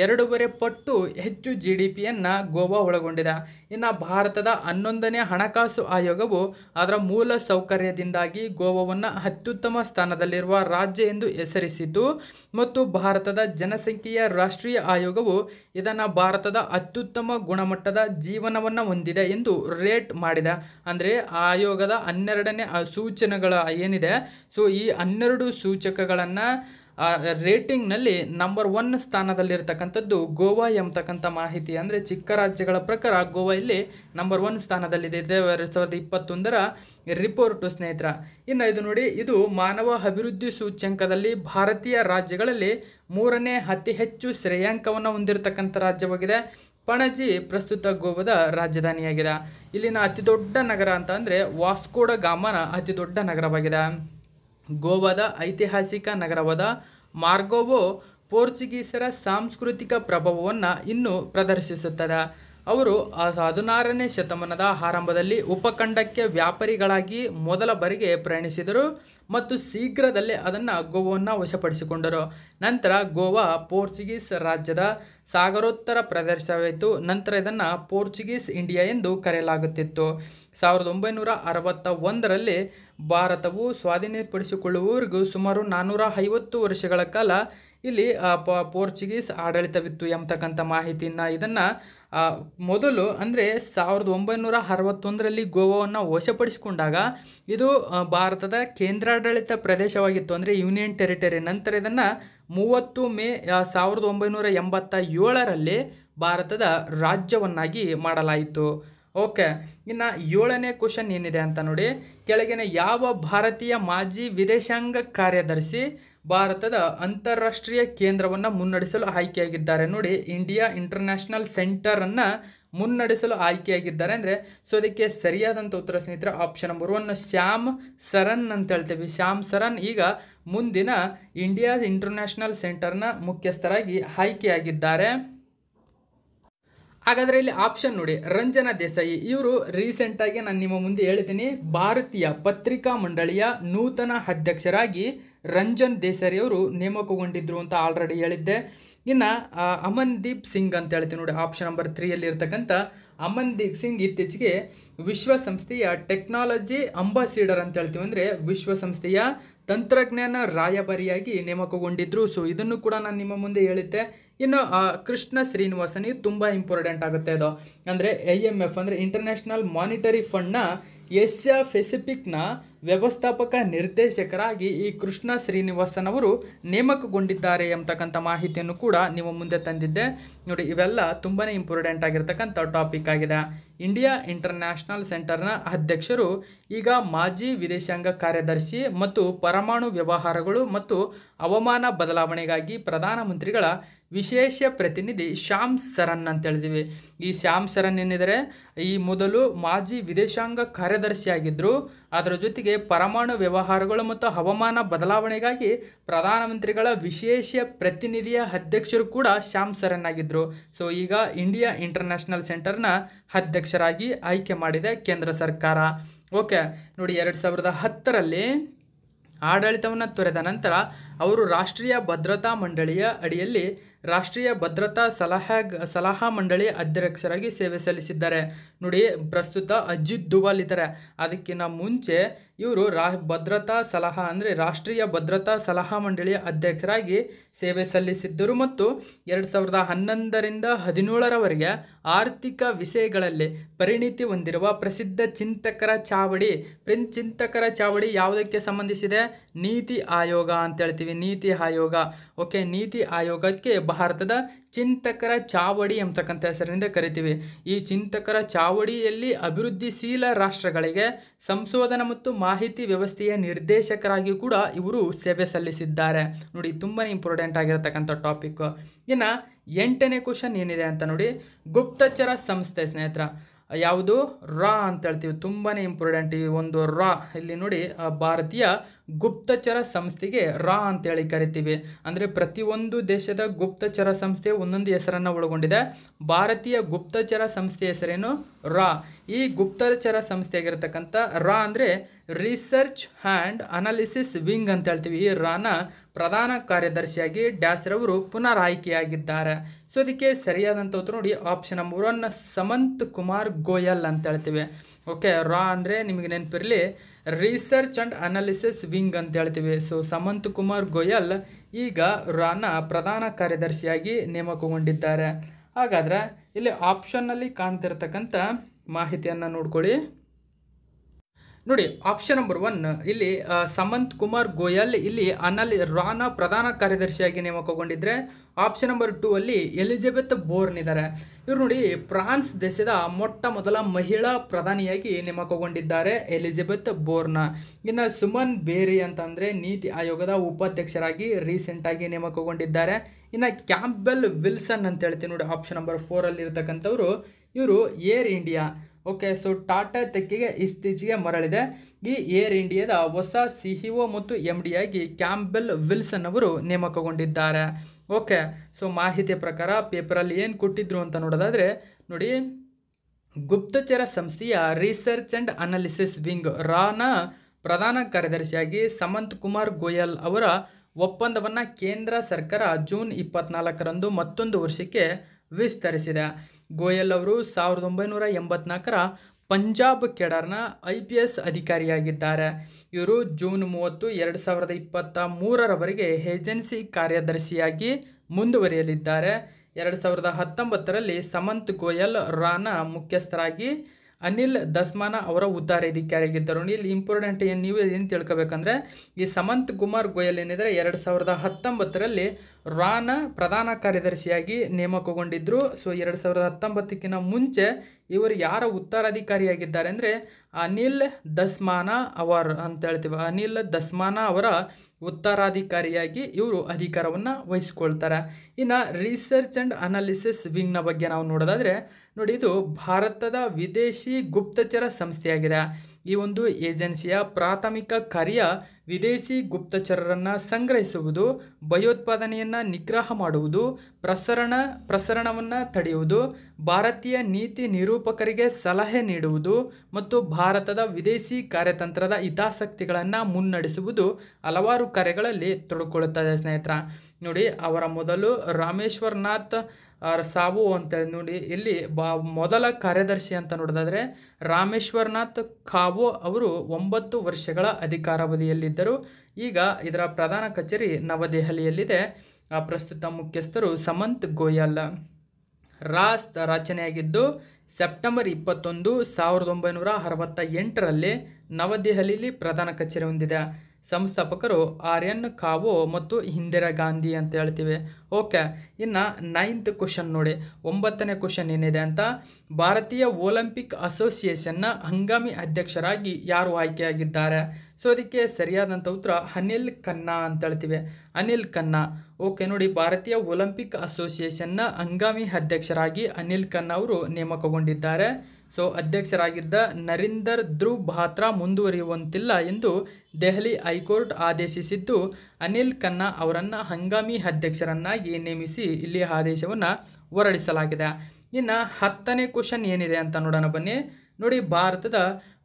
ಎರಡೂವರೆ ಪಟ್ಟು ಹೆಚ್ಚು ಜಿ ಡಿ ಪಿಯನ್ನು ಗೋವಾ ಒಳಗೊಂಡಿದೆ ಇನ್ನು ಭಾರತದ ಹನ್ನೊಂದನೇ ಹಣಕಾಸು ಆಯೋಗವು ಅದರ ಮೂಲ ಸೌಕರ್ಯದಿಂದಾಗಿ ಗೋವಾವನ್ನು ಅತ್ಯುತ್ತಮ ಸ್ಥಾನದಲ್ಲಿರುವ ರಾಜ್ಯ ಎಂದು ಹೆಸರಿಸಿತು ಮತ್ತು ಭಾರತದ ಜನಸಂಖ್ಯೆಯ ರಾಷ್ಟ್ರೀಯ ಆಯೋಗವು ಇದನ್ನು ಭಾರತದ ಅತ್ಯುತ್ತಮ ಗುಣ ಗುಣಮಟ್ಟದ ಜೀವನವನ್ನು ಹೊಂದಿದೆ ಎಂದು ರೇಟ್ ಮಾಡಿದೆ ಅಂದರೆ ಆಯೋಗದ ಹನ್ನೆರಡನೇ ಸೂಚನೆಗಳ ಏನಿದೆ ಸೊ ಈ ಹನ್ನೆರಡು ಸೂಚಕಗಳನ್ನು ರೇಟಿಂಗ್ನಲ್ಲಿ ನಂಬರ್ ಒನ್ ಸ್ಥಾನದಲ್ಲಿರ್ತಕ್ಕಂಥದ್ದು ಗೋವಾ ಎಂಬತಕ್ಕಂಥ ಮಾಹಿತಿ ಅಂದರೆ ಚಿಕ್ಕ ರಾಜ್ಯಗಳ ಪ್ರಕಾರ ಗೋವಾ ಇಲ್ಲಿ ನಂಬರ್ ಒನ್ ಸ್ಥಾನದಲ್ಲಿದೆ ಎರಡು ಸಾವಿರದ ಇಪ್ಪತ್ತೊಂದರ ರಿಪೋರ್ಟು ಸ್ನೇಹಿತರ ಇನ್ನು ಇದು ನೋಡಿ ಇದು ಮಾನವ ಅಭಿವೃದ್ಧಿ ಸೂಚ್ಯಂಕದಲ್ಲಿ ಭಾರತೀಯ ರಾಜ್ಯಗಳಲ್ಲಿ ಮೂರನೇ ಅತಿ ಹೆಚ್ಚು ಶ್ರೇಯಾಂಕವನ್ನು ಹೊಂದಿರತಕ್ಕಂಥ ರಾಜ್ಯವಾಗಿದೆ ಪಣಜಿ ಪ್ರಸ್ತುತ ಗೋವಾದ ರಾಜಧಾನಿಯಾಗಿದೆ ಇಲ್ಲಿನ ಅತಿ ದೊಡ್ಡ ನಗರ ಅಂತ ಅಂದರೆ ವಾಸ್ಕೋಡ ಗಾಮನ ಅತಿ ದೊಡ್ಡ ನಗರವಾಗಿದೆ ಗೋವಾದ ಐತಿಹಾಸಿಕ ನಗರವಾದ ಮಾರ್ಗೋವೋ ಪೋರ್ಚುಗೀಸರ ಸಾಂಸ್ಕೃತಿಕ ಪ್ರಭಾವವನ್ನು ಇನ್ನೂ ಪ್ರದರ್ಶಿಸುತ್ತದೆ ಅವರು ಹದಿನಾರನೇ ಶತಮಾನದ ಆರಂಭದಲ್ಲಿ ಉಪಖಂಡಕ್ಕೆ ವ್ಯಾಪಾರಿಗಳಾಗಿ ಮೊದಲ ಬಾರಿಗೆ ಪ್ರಯಾಣಿಸಿದರು ಮತ್ತು ಶೀಘ್ರದಲ್ಲೇ ಅದನ್ನು ಗೋವನ್ನ ವಶಪಡಿಸಿಕೊಂಡರು ನಂತರ ಗೋವಾ ಪೋರ್ಚುಗೀಸ್ ರಾಜ್ಯದ ಸಾಗರೋತ್ತರ ಪ್ರದೇಶವಾಯಿತು ನಂತರ ಇದನ್ನು ಪೋರ್ಚುಗೀಸ್ ಇಂಡಿಯಾ ಎಂದು ಕರೆಯಲಾಗುತ್ತಿತ್ತು ಸಾವಿರದ ಒಂಬೈನೂರ ಅರವತ್ತ ಒಂದರಲ್ಲಿ ಭಾರತವು ಸ್ವಾಧೀನಪಡಿಸಿಕೊಳ್ಳುವವರೆಗೂ ಸುಮಾರು ನಾನ್ನೂರ ಐವತ್ತು ವರ್ಷಗಳ ಕಾಲ ಇಲ್ಲಿ ಪೋರ್ಚುಗೀಸ್ ಆಡಳಿತವಿತ್ತು ಎಂಬತಕ್ಕಂಥ ಮಾಹಿತಿಯನ್ನು ಇದನ್ನು ಮೊದಲು ಅಂದರೆ ಸಾವಿರದ ಒಂಬೈನೂರ ಅರವತ್ತೊಂದರಲ್ಲಿ ಗೋವಾವನ್ನು ವಶಪಡಿಸಿಕೊಂಡಾಗ ಇದು ಭಾರತದ ಕೇಂದ್ರಾಡಳಿತ ಪ್ರದೇಶವಾಗಿತ್ತು ಅಂದರೆ ಯೂನಿಯನ್ ಟೆರಿಟರಿ ನಂತರ ಇದನ್ನು ಮೂವತ್ತು ಮೇ ಸಾವಿರದ ಒಂಬೈನೂರ ಎಂಬತ್ತ ಏಳರಲ್ಲಿ ಭಾರತದ ರಾಜ್ಯವನ್ನಾಗಿ ಮಾಡಲಾಯಿತು ಓಕೆ ಇನ್ನು ಏಳನೇ ಕ್ವಶನ್ ಏನಿದೆ ಅಂತ ನೋಡಿ ಕೆಳಗಿನ ಯಾವ ಭಾರತೀಯ ಮಾಜಿ ವಿದೇಶಾಂಗ ಕಾರ್ಯದರ್ಶಿ ಭಾರತದ ಅಂತಾರಾಷ್ಟ್ರೀಯ ಕೇಂದ್ರವನ್ನು ಮುನ್ನಡೆಸಲು ಆಯ್ಕೆಯಾಗಿದ್ದಾರೆ ನೋಡಿ ಇಂಡಿಯಾ ಇಂಟರ್ನ್ಯಾಷನಲ್ ಸೆಂಟರನ್ನು ಮುನ್ನಡೆಸಲು ಆಯ್ಕೆಯಾಗಿದ್ದಾರೆ ಅಂದರೆ ಸೊ ಅದಕ್ಕೆ ಸರಿಯಾದಂಥ ಉತ್ತರ ಸ್ನೇಹಿತರ option number one Shyam Saran ಅಂತ ಹೇಳ್ತೀವಿ ಶ್ಯಾಮ್ ಸರನ್ ಈಗ ಮುಂದಿನ ಇಂಡಿಯಾ ಇಂಟರ್ನ್ಯಾಷನಲ್ ಸೆಂಟರ್ನ ಮುಖ್ಯಸ್ಥರಾಗಿ ಆಯ್ಕೆಯಾಗಿದ್ದಾರೆ ಹಾಗಾದರೆ ಇಲ್ಲಿ ಆಪ್ಷನ್ ನೋಡಿ ರಂಜನಾ ದೇಸಾಯಿ ಇವರು ರೀಸೆಂಟಾಗಿ ನಾನು ನಿಮ್ಮ ಮುಂದೆ ಹೇಳ್ತೀನಿ ಭಾರತೀಯ ಪತ್ರಿಕಾ ಮಂಡಳಿಯ ನೂತನ ಅಧ್ಯಕ್ಷರಾಗಿ ರಂಜನ್ ದೇಸರಿ ಅವರು ನೇಮಕಗೊಂಡಿದ್ರು ಅಂತ ಆಲ್ರೆಡಿ ಹೇಳಿದ್ದೆ ಇನ್ನು ದೀಪ್ ಸಿಂಗ್ ಅಂತ ಹೇಳ್ತೀವಿ ನೋಡಿ ಆಪ್ಷನ್ ನಂಬರ್ ತ್ರೀಯಲ್ಲಿ ಇರ್ತಕ್ಕಂಥ ದೀಪ್ ಸಿಂಗ್ ಇತ್ತೀಚೆಗೆ ವಿಶ್ವಸಂಸ್ಥೆಯ ಟೆಕ್ನಾಲಜಿ ಅಂಬಾಸಿಡರ್ ಅಂತ ಹೇಳ್ತೀವಿ ಅಂದರೆ ವಿಶ್ವಸಂಸ್ಥೆಯ ತಂತ್ರಜ್ಞಾನ ರಾಯಭಾರಿಯಾಗಿ ನೇಮಕಗೊಂಡಿದ್ರು ಸೊ ಇದನ್ನು ಕೂಡ ನಾನು ನಿಮ್ಮ ಮುಂದೆ ಹೇಳಿದ್ದೆ ಇನ್ನು ಕೃಷ್ಣ ಶ್ರೀನಿವಾಸನಿಗೆ ತುಂಬ ಇಂಪಾರ್ಟೆಂಟ್ ಆಗುತ್ತೆ ಅದು ಅಂದರೆ ಐ ಎಮ್ ಎಫ್ ಅಂದರೆ ಇಂಟರ್ನ್ಯಾಷನಲ್ ಮಾನಿಟರಿ ಫಂಡ್ನ ಏಷ್ಯಾ ಪೆಸಿಫಿಕ್ನ ವ್ಯವಸ್ಥಾಪಕ ನಿರ್ದೇಶಕರಾಗಿ ಈ ಕೃಷ್ಣ ಶ್ರೀನಿವಾಸನ್ ಅವರು ನೇಮಕಗೊಂಡಿದ್ದಾರೆ ಎಂಬತಕ್ಕಂಥ ಮಾಹಿತಿಯನ್ನು ಕೂಡ ನಿಮ್ಮ ಮುಂದೆ ತಂದಿದ್ದೆ ನೋಡಿ ಇವೆಲ್ಲ ತುಂಬಾ ಇಂಪಾರ್ಟೆಂಟ್ ಆಗಿರ್ತಕ್ಕಂಥ ಟಾಪಿಕ್ ಆಗಿದೆ ಇಂಡಿಯಾ ಇಂಟರ್ನ್ಯಾಷನಲ್ ಸೆಂಟರ್ನ ಅಧ್ಯಕ್ಷರು ಈಗ ಮಾಜಿ ವಿದೇಶಾಂಗ ಕಾರ್ಯದರ್ಶಿ ಮತ್ತು ಪರಮಾಣು ವ್ಯವಹಾರಗಳು ಮತ್ತು ಹವಾಮಾನ ಬದಲಾವಣೆಗಾಗಿ ಪ್ರಧಾನಮಂತ್ರಿಗಳ ವಿಶೇಷ ಪ್ರತಿನಿಧಿ ಶ್ಯಾಮ್ ಸರನ್ ಅಂತ ಹೇಳಿದೀವಿ ಈ ಶ್ಯಾಮ್ ಸರನ್ ಏನಿದ್ದಾರೆ ಈ ಮೊದಲು ಮಾಜಿ ವಿದೇಶಾಂಗ ಕಾರ್ಯದರ್ಶಿಯಾಗಿದ್ದರು ಅದರ ಜೊತೆಗೆ ಪರಮಾಣು ವ್ಯವಹಾರಗಳು ಮತ್ತು ಹವಾಮಾನ ಬದಲಾವಣೆಗಾಗಿ ಪ್ರಧಾನಮಂತ್ರಿಗಳ ವಿಶೇಷ ಪ್ರತಿನಿಧಿಯ ಅಧ್ಯಕ್ಷರು ಕೂಡ ಶ್ಯಾಮ್ ಸರನ್ ಆಗಿದ್ದರು ಸೊ ಈಗ ಇಂಡಿಯಾ ಇಂಟರ್ನ್ಯಾಷನಲ್ ಸೆಂಟರ್ನ ಅಧ್ಯಕ್ಷರಾಗಿ ಆಯ್ಕೆ ಮಾಡಿದೆ ಕೇಂದ್ರ ಸರ್ಕಾರ ಓಕೆ ನೋಡಿ ಎರಡು ಸಾವಿರದ ಹತ್ತರಲ್ಲಿ ಆಡಳಿತವನ್ನು ತೊರೆದ ನಂತರ ಅವರು ರಾಷ್ಟ್ರೀಯ ಭದ್ರತಾ ಮಂಡಳಿಯ ಅಡಿಯಲ್ಲಿ ರಾಷ್ಟ್ರೀಯ ಭದ್ರತಾ ಸಲಹಾ ಸಲಹಾ ಮಂಡಳಿ ಅಧ್ಯಕ್ಷರಾಗಿ ಸೇವೆ ಸಲ್ಲಿಸಿದ್ದಾರೆ ನೋಡಿ ಪ್ರಸ್ತುತ ಅಜಿತ್ ದುವಾಲ್ ಇದ್ದಾರೆ ಅದಕ್ಕಿಂತ ಮುಂಚೆ ಇವರು ರಾ ಭದ್ರತಾ ಸಲಹಾ ಅಂದರೆ ರಾಷ್ಟ್ರೀಯ ಭದ್ರತಾ ಸಲಹಾ ಮಂಡಳಿಯ ಅಧ್ಯಕ್ಷರಾಗಿ ಸೇವೆ ಸಲ್ಲಿಸಿದ್ದರು ಮತ್ತು ಎರಡು ಸಾವಿರದ ಹನ್ನೊಂದರಿಂದ ಹದಿನೇಳರವರೆಗೆ ಆರ್ಥಿಕ ವಿಷಯಗಳಲ್ಲಿ ಪರಿಣಿತಿ ಹೊಂದಿರುವ ಪ್ರಸಿದ್ಧ ಚಿಂತಕರ ಚಾವಡಿ ಪ್ರಿನ್ ಚಿಂತಕರ ಚಾವಡಿ ಯಾವುದಕ್ಕೆ ಸಂಬಂಧಿಸಿದೆ ನೀತಿ ಆಯೋಗ ಅಂತ ಹೇಳ್ತೀವಿ ನೀತಿ ಆಯೋಗ ಓಕೆ ನೀತಿ ಆಯೋಗಕ್ಕೆ ಭಾರತದ ಚಿಂತಕರ ಚಾವಡಿ ಎಂಬತಕ್ಕಂಥ ಹೆಸರಿನಿಂದ ಕರಿತೀವಿ ಈ ಚಿಂತಕರ ಚಾ ಚಾವಡಿಯಲ್ಲಿ ಅಭಿವೃದ್ಧಿಶೀಲ ರಾಷ್ಟ್ರಗಳಿಗೆ ಸಂಶೋಧನೆ ಮತ್ತು ಮಾಹಿತಿ ವ್ಯವಸ್ಥೆಯ ನಿರ್ದೇಶಕರಾಗಿ ಕೂಡ ಇವರು ಸೇವೆ ಸಲ್ಲಿಸಿದ್ದಾರೆ ನೋಡಿ ತುಂಬಾ ಇಂಪಾರ್ಟೆಂಟ್ ಆಗಿರತಕ್ಕಂಥ ಟಾಪಿಕ್ ಇನ್ನು ಎಂಟನೇ ಕ್ವಶನ್ ಏನಿದೆ ಅಂತ ನೋಡಿ ಗುಪ್ತಚರ ಸಂಸ್ಥೆ ಸ್ನೇಹಿತರ ಯಾವುದು ರಾ ಅಂತ ಹೇಳ್ತೀವಿ ತುಂಬಾ ಇಂಪಾರ್ಟೆಂಟ್ ಈ ಒಂದು ರಾ ಇಲ್ಲಿ ನೋಡಿ ಭಾರತೀಯ ಗುಪ್ತಚರ ಸಂಸ್ಥೆಗೆ ರಾ ಅಂತೇಳಿ ಕರಿತೀವಿ ಅಂದರೆ ಪ್ರತಿಯೊಂದು ದೇಶದ ಗುಪ್ತಚರ ಸಂಸ್ಥೆ ಒಂದೊಂದು ಹೆಸರನ್ನು ಒಳಗೊಂಡಿದೆ ಭಾರತೀಯ ಗುಪ್ತಚರ ಸಂಸ್ಥೆ ಹೆಸರೇನು ರಾ ಈ ಗುಪ್ತಚರ ಸಂಸ್ಥೆಯಾಗಿರ್ತಕ್ಕಂಥ ರಾ ಅಂದರೆ ರಿಸರ್ಚ್ ಆ್ಯಂಡ್ ಅನಾಲಿಸಿಸ್ ವಿಂಗ್ ಅಂತ ಹೇಳ್ತೀವಿ ಈ ರಾನ ಪ್ರಧಾನ ಕಾರ್ಯದರ್ಶಿಯಾಗಿ ಡ್ಯಾಸರ್ ಅವರು ಪುನರ್ ಆಯ್ಕೆಯಾಗಿದ್ದಾರೆ ಸೊ ಅದಕ್ಕೆ ಸರಿಯಾದಂಥ ನೋಡಿ option number one Samant Kumar Goel ಅಂತ ಹೇಳ್ತೀವಿ ಓಕೆ ರಾ ಅಂದರೆ ನಿಮಗೆ ನೆನಪಿರಲಿ ರಿಸರ್ಚ್ ಆ್ಯಂಡ್ ಅನಾಲಿಸಿಸ್ ವಿಂಗ್ ಅಂತ ಹೇಳ್ತೀವಿ ಸೊ ಸಮಂತ್ ಕುಮಾರ್ ಗೋಯಲ್ ಈಗ ರಾನ ಪ್ರಧಾನ ಕಾರ್ಯದರ್ಶಿಯಾಗಿ ನೇಮಕಗೊಂಡಿದ್ದಾರೆ ಹಾಗಾದರೆ ಇಲ್ಲಿ ಆಪ್ಷನ್ನಲ್ಲಿ ಕಾಣ್ತಿರ್ತಕ್ಕಂಥ ಮಾಹಿತಿಯನ್ನು ನೋಡ್ಕೊಳ್ಳಿ ನೋಡಿ ಆಪ್ಷನ್ ನಂಬರ್ ಒನ್ ಇಲ್ಲಿ ಸಮಂತ್ ಕುಮಾರ್ ಗೋಯಲ್ ಇಲ್ಲಿ ಅನಲ್ ರಾನ ಪ್ರಧಾನ ಕಾರ್ಯದರ್ಶಿಯಾಗಿ ನೇಮಕಗೊಂಡಿದ್ರೆ ಆಪ್ಷನ್ ನಂಬರ್ ಟೂ ಅಲ್ಲಿ ಎಲಿಜಬೆತ್ ಬೋರ್ನ್ ಇದ್ದಾರೆ ಇವರು ನೋಡಿ ಫ್ರಾನ್ಸ್ ದೇಶದ ಮೊಟ್ಟ ಮೊದಲ ಮಹಿಳಾ ಪ್ರಧಾನಿಯಾಗಿ ನೇಮಕಗೊಂಡಿದ್ದಾರೆ ಎಲಿಜಬೆತ್ ಬೋರ್ನ ಇನ್ನು ಸುಮನ್ ಬೇರಿ ಅಂತಂದರೆ ನೀತಿ ಆಯೋಗದ ಉಪಾಧ್ಯಕ್ಷರಾಗಿ ರೀಸೆಂಟಾಗಿ ನೇಮಕಗೊಂಡಿದ್ದಾರೆ ಇನ್ನು ಕ್ಯಾಂಪೆಲ್ ವಿಲ್ಸನ್ ಅಂತ ಹೇಳ್ತೀವಿ ನೋಡಿ ಆಪ್ಷನ್ ನಂಬರ್ ಫೋರ್ ಇವರು Air India okay so Tata ತೆಕ್ಕಿಗೆ ಇತ್ತೀಚೆಗೆ ಮರಳಿದೆ ಈ ಏರ್ ಇಂಡಿಯಾದ ಹೊಸ ಸಿ ಇ ಒ ಮತ್ತು ಎಮ್ ಡಿ ಆಗಿ ಕ್ಯಾಂಬೆಲ್ ವಿಲ್ಸನ್ ಅವರು ನೇಮಕಗೊಂಡಿದ್ದಾರೆ ಓಕೆ ಸೊ ಮಾಹಿತಿಯ ಪ್ರಕಾರ ಪೇಪರಲ್ಲಿ ಏನು ಕೊಟ್ಟಿದ್ರು ಅಂತ ನೋಡೋದಾದರೆ ನೋಡಿ ಗುಪ್ತಚರ ಸಂಸ್ಥೆಯ ರಿಸರ್ಚ್ ಆ್ಯಂಡ್ ಅನಾಲಿಸಿಸ್ ವಿಂಗ್ ರಾನ ಪ್ರಧಾನ ಕಾರ್ಯದರ್ಶಿಯಾಗಿ ಸಮಂತ್ ಕುಮಾರ್ ಗೋಯಲ್ ಅವರ ಒಪ್ಪಂದವನ್ನು ಕೇಂದ್ರ ಸರ್ಕಾರ ಜೂನ್ ಇಪ್ಪತ್ನಾಲ್ಕರಂದು ಮತ್ತೊಂದು ವರ್ಷಕ್ಕೆ ವಿಸ್ತರಿಸಿದೆ ಗೋಯಲ್ ಅವರು ಸಾವಿರದ ಒಂಬೈನೂರ ಎಂಬತ್ನಾಲ್ಕರ ಪಂಜಾಬ್ ಕೆಡರ್ನ ಐ ಪಿ ಎಸ್ ಅಧಿಕಾರಿಯಾಗಿದ್ದಾರೆ ಇವರು ಜೂನ್ ಮೂವತ್ತು ಎರಡು ಸಾವಿರದ ಇಪ್ಪತ್ತ ಮೂರರವರೆಗೆ ಏಜೆನ್ಸಿ ಕಾರ್ಯದರ್ಶಿಯಾಗಿ ಮುಂದುವರಿಯಲಿದ್ದಾರೆ ಎರಡು ಸಾವಿರದ ಹತ್ತೊಂಬತ್ತರಲ್ಲಿ ಸಮಂತ್ ಗೋಯಲ್ ರಾನ ಮುಖ್ಯಸ್ಥರಾಗಿ ಅನಿಲ್ ದಸ್ಮಾನ ಅವರ ಉತ್ತರ ಇದಕ್ಕಾರಿಯಾಗಿದ್ದರು ಇಲ್ಲಿ ಇಂಪಾರ್ಟೆಂಟ್ ಏನು ನೀವು ಏನು ತಿಳ್ಕೊಬೇಕಂದ್ರೆ ಈ ಸಮಂತ್ ಕುಮಾರ್ ಗೋಯಲ್ ಏನಿದ್ರೆ ಎರಡು ಸಾವಿರದ ಹತ್ತೊಂಬತ್ತರಲ್ಲಿ ರಾನ ಪ್ರಧಾನ ಕಾರ್ಯದರ್ಶಿಯಾಗಿ ನೇಮಕಗೊಂಡಿದ್ದರು ಸೊ ಎರಡು ಸಾವಿರದ ಹತ್ತೊಂಬತ್ತಕ್ಕಿಂತ ಮುಂಚೆ ಇವರು ಯಾರ ಉತ್ತರಾಧಿಕಾರಿಯಾಗಿದ್ದಾರೆ ಅಂದರೆ ಅನಿಲ್ ದಸ್ಮಾನ ಅವರ್ ಅಂತ ಹೇಳ್ತೀವಿ ಅನಿಲ್ ದಸ್ಮಾನ ಅವರ ಉತ್ತರಾಧಿಕಾರಿಯಾಗಿ ಇವರು ಅಧಿಕಾರವನ್ನು ವಹಿಸ್ಕೊಳ್ತಾರೆ ಇನ್ನು ರಿಸರ್ಚ್ ಆ್ಯಂಡ್ ಅನಾಲಿಸಿಸ್ ವಿಂಗ್ನ ಬಗ್ಗೆ ನಾವು ನೋಡೋದಾದರೆ ನೋಡಿ ಇದು ಭಾರತದ ವಿದೇಶಿ ಗುಪ್ತಚರ ಸಂಸ್ಥೆಯಾಗಿದೆ ಈ ಒಂದು ಏಜೆನ್ಸಿಯ ಪ್ರಾಥಮಿಕ ಕಾರ್ಯ ವಿದೇಶಿ ಗುಪ್ತಚರರನ್ನು ಸಂಗ್ರಹಿಸುವುದು ಭಯೋತ್ಪಾದನೆಯನ್ನು ನಿಗ್ರಹ ಮಾಡುವುದು ಪ್ರಸರಣ ಪ್ರಸರಣವನ್ನು ತಡೆಯುವುದು ಭಾರತೀಯ ನೀತಿ ನಿರೂಪಕರಿಗೆ ಸಲಹೆ ನೀಡುವುದು ಮತ್ತು ಭಾರತದ ವಿದೇಶಿ ಕಾರ್ಯತಂತ್ರದ ಹಿತಾಸಕ್ತಿಗಳನ್ನು ಮುನ್ನಡೆಸುವುದು ಹಲವಾರು ಕಾರ್ಯಗಳಲ್ಲಿ ತೊಡಕೊಳ್ಳುತ್ತದೆ ಸ್ನೇಹಿತರ ನೋಡಿ ಅವರ ಮೊದಲು ರಾಮೇಶ್ವರನಾಥ್ ಸಾವು ಅಂತೇಳಿ ನೋಡಿ ಇಲ್ಲಿ ಬಾ ಮೊದಲ ಕಾರ್ಯದರ್ಶಿ ಅಂತ ನೋಡೋದಾದರೆ ರಾಮೇಶ್ವರನಾಥ್ ಖಾವೋ ಅವರು ಒಂಬತ್ತು ವರ್ಷಗಳ ಅಧಿಕಾರಾವಧಿಯಲ್ಲಿದ್ದರು ಈಗ ಇದರ ಪ್ರಧಾನ ಕಚೇರಿ ನವದೆಹಲಿಯಲ್ಲಿದೆ ಆ ಪ್ರಸ್ತುತ ಮುಖ್ಯಸ್ಥರು ಸಮಂತ್ ಗೋಯಲ್ ರಾಸ್ ರಚನೆಯಾಗಿದ್ದು ಸೆಪ್ಟೆಂಬರ್ ಇಪ್ಪತ್ತೊಂದು ಸಾವಿರದ ಒಂಬೈನೂರ ಅರವತ್ತ ಎಂಟರಲ್ಲಿ ನವದೆಹಲಿಯಲ್ಲಿ ಪ್ರಧಾನ ಕಚೇರಿ ಹೊಂದಿದೆ ಸಂಸ್ಥಾಪಕರು ಆರ್ ಎನ್ ಕಾವೋ ಮತ್ತು ಇಂದಿರಾ ಗಾಂಧಿ ಅಂತ ಹೇಳ್ತೀವಿ ಓಕೆ ಇನ್ನು ನೈನ್ತ್ ಕ್ವಶನ್ ನೋಡಿ ಒಂಬತ್ತನೇ ಕ್ವಶನ್ ಏನಿದೆ ಅಂತ ಭಾರತೀಯ ಒಲಿಂಪಿಕ್ ಅಸೋಸಿಯೇಷನ್ನ ಹಂಗಾಮಿ ಅಧ್ಯಕ್ಷರಾಗಿ ಯಾರು ಆಯ್ಕೆಯಾಗಿದ್ದಾರೆ ಸೊ ಅದಕ್ಕೆ ಸರಿಯಾದಂಥ ಉತ್ತರ ಅನಿಲ್ ಖನ್ನಾ ಅಂತ ಹೇಳ್ತೀವಿ ಅನಿಲ್ ಖನ್ನಾ ಓಕೆ ನೋಡಿ ಭಾರತೀಯ ಒಲಿಂಪಿಕ್ ಅಸೋಸಿಯೇಷನ್ನ ಹಂಗಾಮಿ ಅಧ್ಯಕ್ಷರಾಗಿ ಅನಿಲ್ ಖನ್ನಾ ಅವರು ನೇಮಕಗೊಂಡಿದ್ದಾರೆ ಸೊ ಅಧ್ಯಕ್ಷರಾಗಿದ್ದ ನರೇಂದರ್ ಧ್ರುವ್ ಬಾತ್ರಾ ಮುಂದುವರಿಯುವಂತಿಲ್ಲ ಎಂದು ದೆಹಲಿ ಹೈಕೋರ್ಟ್ ಆದೇಶಿಸಿದ್ದು ಅನಿಲ್ ಖನ್ನಾ ಅವರನ್ನು ಹಂಗಾಮಿ ಅಧ್ಯಕ್ಷರನ್ನಾಗಿ ನೇಮಿಸಿ ಇಲ್ಲಿ ಆದೇಶವನ್ನು ಹೊರಡಿಸಲಾಗಿದೆ ಇನ್ನು ಹತ್ತನೇ ಕ್ವಶನ್ ಏನಿದೆ ಅಂತ ನೋಡೋಣ ಬನ್ನಿ ನೋಡಿ ಭಾರತದ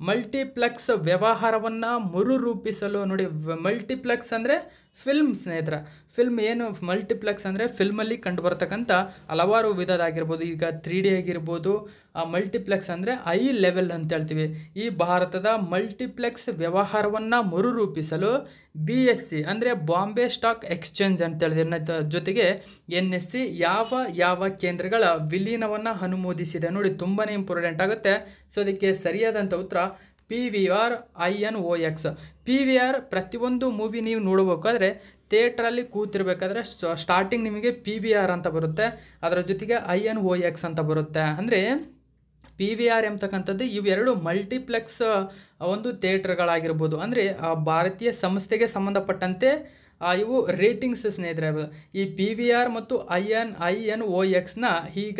ಮಲ್ಟಿಪ್ಲೆಕ್ಸ್ ವ್ಯವಹಾರವನ್ನು ಮರುರೂಪಿಸಲು ನೋಡಿ ಮಲ್ಟಿಪ್ಲೆಕ್ಸ್ ಅಂದರೆ ಫಿಲ್ಮ್ ಸ್ನೇಹಿತರ ಫಿಲ್ಮ್ ಏನು ಮಲ್ಟಿಪ್ಲೆಕ್ಸ್ ಅಂದರೆ ಫಿಲ್ಮಲ್ಲಿ ಕಂಡು ಬರ್ತಕ್ಕಂಥ ಹಲವಾರು ವಿಧದಾಗಿರ್ಬೋದು ಈಗ ತ್ರೀ ಡಿ ಆಗಿರ್ಬೋದು ಆ ಮಲ್ಟಿಪ್ಲೆಕ್ಸ್ ಅಂದರೆ ಐ ಲೆವೆಲ್ ಅಂತ ಹೇಳ್ತೀವಿ ಈ ಭಾರತದ ಮಲ್ಟಿಪ್ಲೆಕ್ಸ್ ವ್ಯವಹಾರವನ್ನು ಮರುರೂಪಿಸಲು ಬಿ ಎಸ್ ಸಿ ಅಂದರೆ ಬಾಂಬೆ ಸ್ಟಾಕ್ ಎಕ್ಸ್ಚೇಂಜ್ ಅಂತ ಹೇಳಿದ್ರೆ ಜೊತೆಗೆ ಎನ್ ಎಸ್ ಸಿ ಯಾವ ಯಾವ ಕೇಂದ್ರಗಳ ವಿಲೀನವನ್ನು ಅನುಮೋದಿಸಿದೆ ನೋಡಿ ತುಂಬಾ ಇಂಪಾರ್ಟೆಂಟ್ ಆಗುತ್ತೆ ಸೊ ಅದಕ್ಕೆ ಸರಿಯಾದಂಥ ಉತ್ತರ P V R I N O X P V R ಪ್ರತಿಯೊಂದು ಮೂವಿ ನೀವು ನೋಡಬೇಕಾದ್ರೆ ಥಿಯೇಟ್ರಲ್ಲಿ ಕೂತಿರ್ಬೇಕಾದ್ರೆ ಸ್ಟಾರ್ಟಿಂಗ್ ನಿಮಗೆ ಪಿ ವಿ ಆರ್ ಅಂತ ಬರುತ್ತೆ ಅದರ ಜೊತೆಗೆ ಐ ಎನ್ ಓ ಎಕ್ಸ್ ಅಂತ ಬರುತ್ತೆ ಅಂದರೆ ಪಿ ವಿ ಆರ್ ಎಂಬತಕ್ಕಂಥದ್ದು ಇವೆರಡು ಮಲ್ಟಿಪ್ಲೆಕ್ಸ್ ಒಂದು ಥಿಯೇಟ್ರ್ಗಳಾಗಿರ್ಬೋದು ಅಂದರೆ ಭಾರತೀಯ ಸಂಸ್ಥೆಗೆ ಸಂಬಂಧಪಟ್ಟಂತೆ ಇವು ರೇಟಿಂಗ್ಸ್ ಸ್ನೇಹಿತರೆ ಈ ಪಿ ವಿ ಆರ್ ಮತ್ತು I N I N O ಎಕ್ಸ್ನ ಈಗ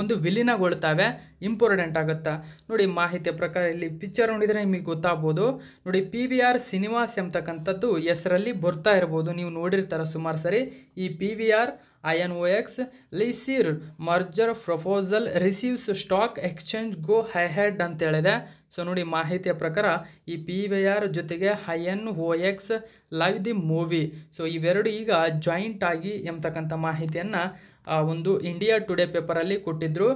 ಒಂದು ವಿಲೀನಗೊಳ್ತಾವೆ ಇಂಪಾರ್ಟೆಂಟ್ ಆಗುತ್ತಾ ನೋಡಿ ಮಾಹಿತಿಯ ಪ್ರಕಾರ ಇಲ್ಲಿ ಪಿಕ್ಚರ್ ನೋಡಿದರೆ ನಿಮಗೆ ಗೊತ್ತಾಗ್ಬೋದು ನೋಡಿ ಪಿ ವಿ ಆರ್ ಸಿನಿಮಾಸ್ ಎಂಬತಕ್ಕಂಥದ್ದು ಹೆಸರಲ್ಲಿ ಬರ್ತಾ ಇರ್ಬೋದು ನೀವು ನೋಡಿರ್ತಾರ ಸುಮಾರು ಸರಿ ಈ P V R I N O X leisure merger proposal receives stock exchange go ahead ಅಂತೇಳಿದೆ ಸೊ ನೋಡಿ ಮಾಹಿತಿಯ ಪ್ರಕಾರ ಈ ಪಿ ವಿ ಆರ್ ಜೊತೆಗೆ I N O X love the movie so ಇವೆರಡು ಈಗ ಜಾಯಿಂಟ್ ಆಗಿ ಎಂಬತಕ್ಕಂಥ ಮಾಹಿತಿಯನ್ನು ಒಂದು ಇಂಡಿಯಾ ಟುಡೇ ಪೇಪರಲ್ಲಿ ಕೊಟ್ಟಿದ್ದರು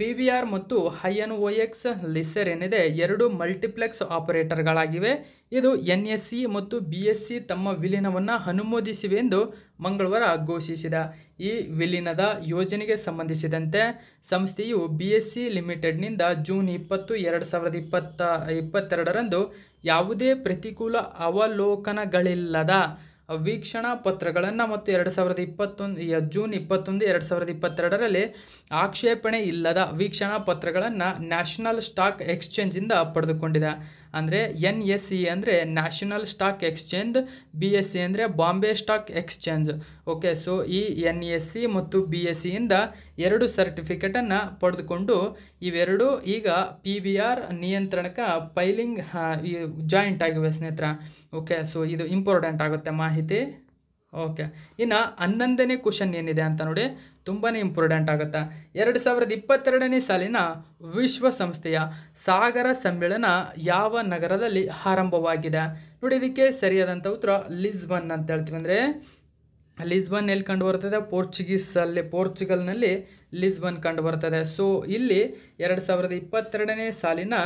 ಪಿ ವಿ ಆರ್ ಮತ್ತು I N O X leisure ಏನಿದೆ ಎರಡು ಮಲ್ಟಿಪ್ಲೆಕ್ಸ್ ಆಪರೇಟರ್ಗಳಾಗಿವೆ ಇದು ಎನ್ ಎಸ್ ಸಿ ಮತ್ತು ಬಿ ಎಸ್ ಸಿ ತಮ್ಮ ವಿಲೀನವನ್ನು ಅನುಮೋದಿಸಿವೆ ಎಂದು ಮಂಗಳವಾರ ಘೋಷಿಸಿದ ಈ ವಿಲೀನದ ಯೋಜನೆಗೆ ಸಂಬಂಧಿಸಿದಂತೆ ಸಂಸ್ಥೆಯು ಬಿ ಎಸ್ ಸಿ ಲಿಮಿಟೆಡ್ನಿಂದ ಜೂನ್ ಇಪ್ಪತ್ತು ಎರಡು ಸಾವಿರದ ಇಪ್ಪತ್ತ ಇಪ್ಪತ್ತೆರಡರಂದು ಯಾವುದೇ ಪ್ರತಿಕೂಲ ಅವಲೋಕನಗಳಿಲ್ಲದ ವೀಕ್ಷಣಾ ಪತ್ರಗಳನ್ನು ಮತ್ತು ಎರಡು ಸಾವಿರದ ಇಪ್ಪತ್ತೊಂದು ಜೂನ್ ಇಪ್ಪತ್ತೊಂದು ಎರಡು ಸಾವಿರದ ಇಪ್ಪತ್ತೆರಡರಲ್ಲಿ ಆಕ್ಷೇಪಣೆ ಇಲ್ಲದ ವೀಕ್ಷಣಾ ಪತ್ರಗಳನ್ನು ನ್ಯಾಷನಲ್ ಸ್ಟಾಕ್ ಎಕ್ಸ್ಚೇಂಜಿಂದ ಪಡೆದುಕೊಂಡಿದೆ ಅಂದರೆ ಎನ್ ಎಸ್ ಸಿ ಅಂದರೆ national stock exchange B S C ಅಂದರೆ Bombay stock exchange okay so ಈ ಎನ್ ಎಸ್ ಸಿ ಮತ್ತು ಬಿ ಎಸ್ ಸಿಯಿಂದ ಎರಡು ಸರ್ಟಿಫಿಕೇಟನ್ನು ಪಡೆದುಕೊಂಡು ಇವೆರಡು ಈಗ ಪಿ ವಿ ಆರ್ ನಿಯಂತ್ರಣಕ್ಕೆ ಪೈಲಿಂಗ್ ಜಾಯಿಂಟ್ ಆಗಿವೆ ಸ್ನೇಹಿತರ ಓಕೆ ಸೊ ಇದು ಇಂಪಾರ್ಟೆಂಟ್ ಆಗುತ್ತೆ ಮಾಹಿತಿ ಓಕೆ ಇನ್ನು ಹನ್ನೊಂದನೇ ಕ್ವಶನ್ ಏನಿದೆ ಅಂತ ನೋಡಿ ತುಂಬಾ ಇಂಪಾರ್ಟೆಂಟ್ ಆಗುತ್ತೆ ಎರಡು ಸಾವಿರದ ಇಪ್ಪತ್ತೆರಡನೇ ಸಾಲಿನ ವಿಶ್ವಸಂಸ್ಥೆಯ ಸಾಗರ ಸಮ್ಮೇಳನ ಯಾವ ನಗರದಲ್ಲಿ ಆರಂಭವಾಗಿದೆ ನೋಡಿ ಇದಕ್ಕೆ ಸರಿಯಾದಂಥ ಉತ್ತರ ಲಿಸ್ಬನ್ ಅಂತ ಹೇಳ್ತೀವಿ ಅಂದರೆ ಲಿಸ್ಬನ್ ಎಲ್ಲಿ ಕಂಡು ಬರ್ತದೆ ಪೋರ್ಚುಗೀಸ್ ಅಲ್ಲಿ ಪೋರ್ಚುಗಲ್ನಲ್ಲಿ ಲಿಸ್ಬನ್ ಕಂಡು ಬರ್ತದೆ ಸೊ ಇಲ್ಲಿ ಎರಡು ಸಾವಿರದ ಇಪ್ಪತ್ತೆರಡನೇ ಸಾಲಿನ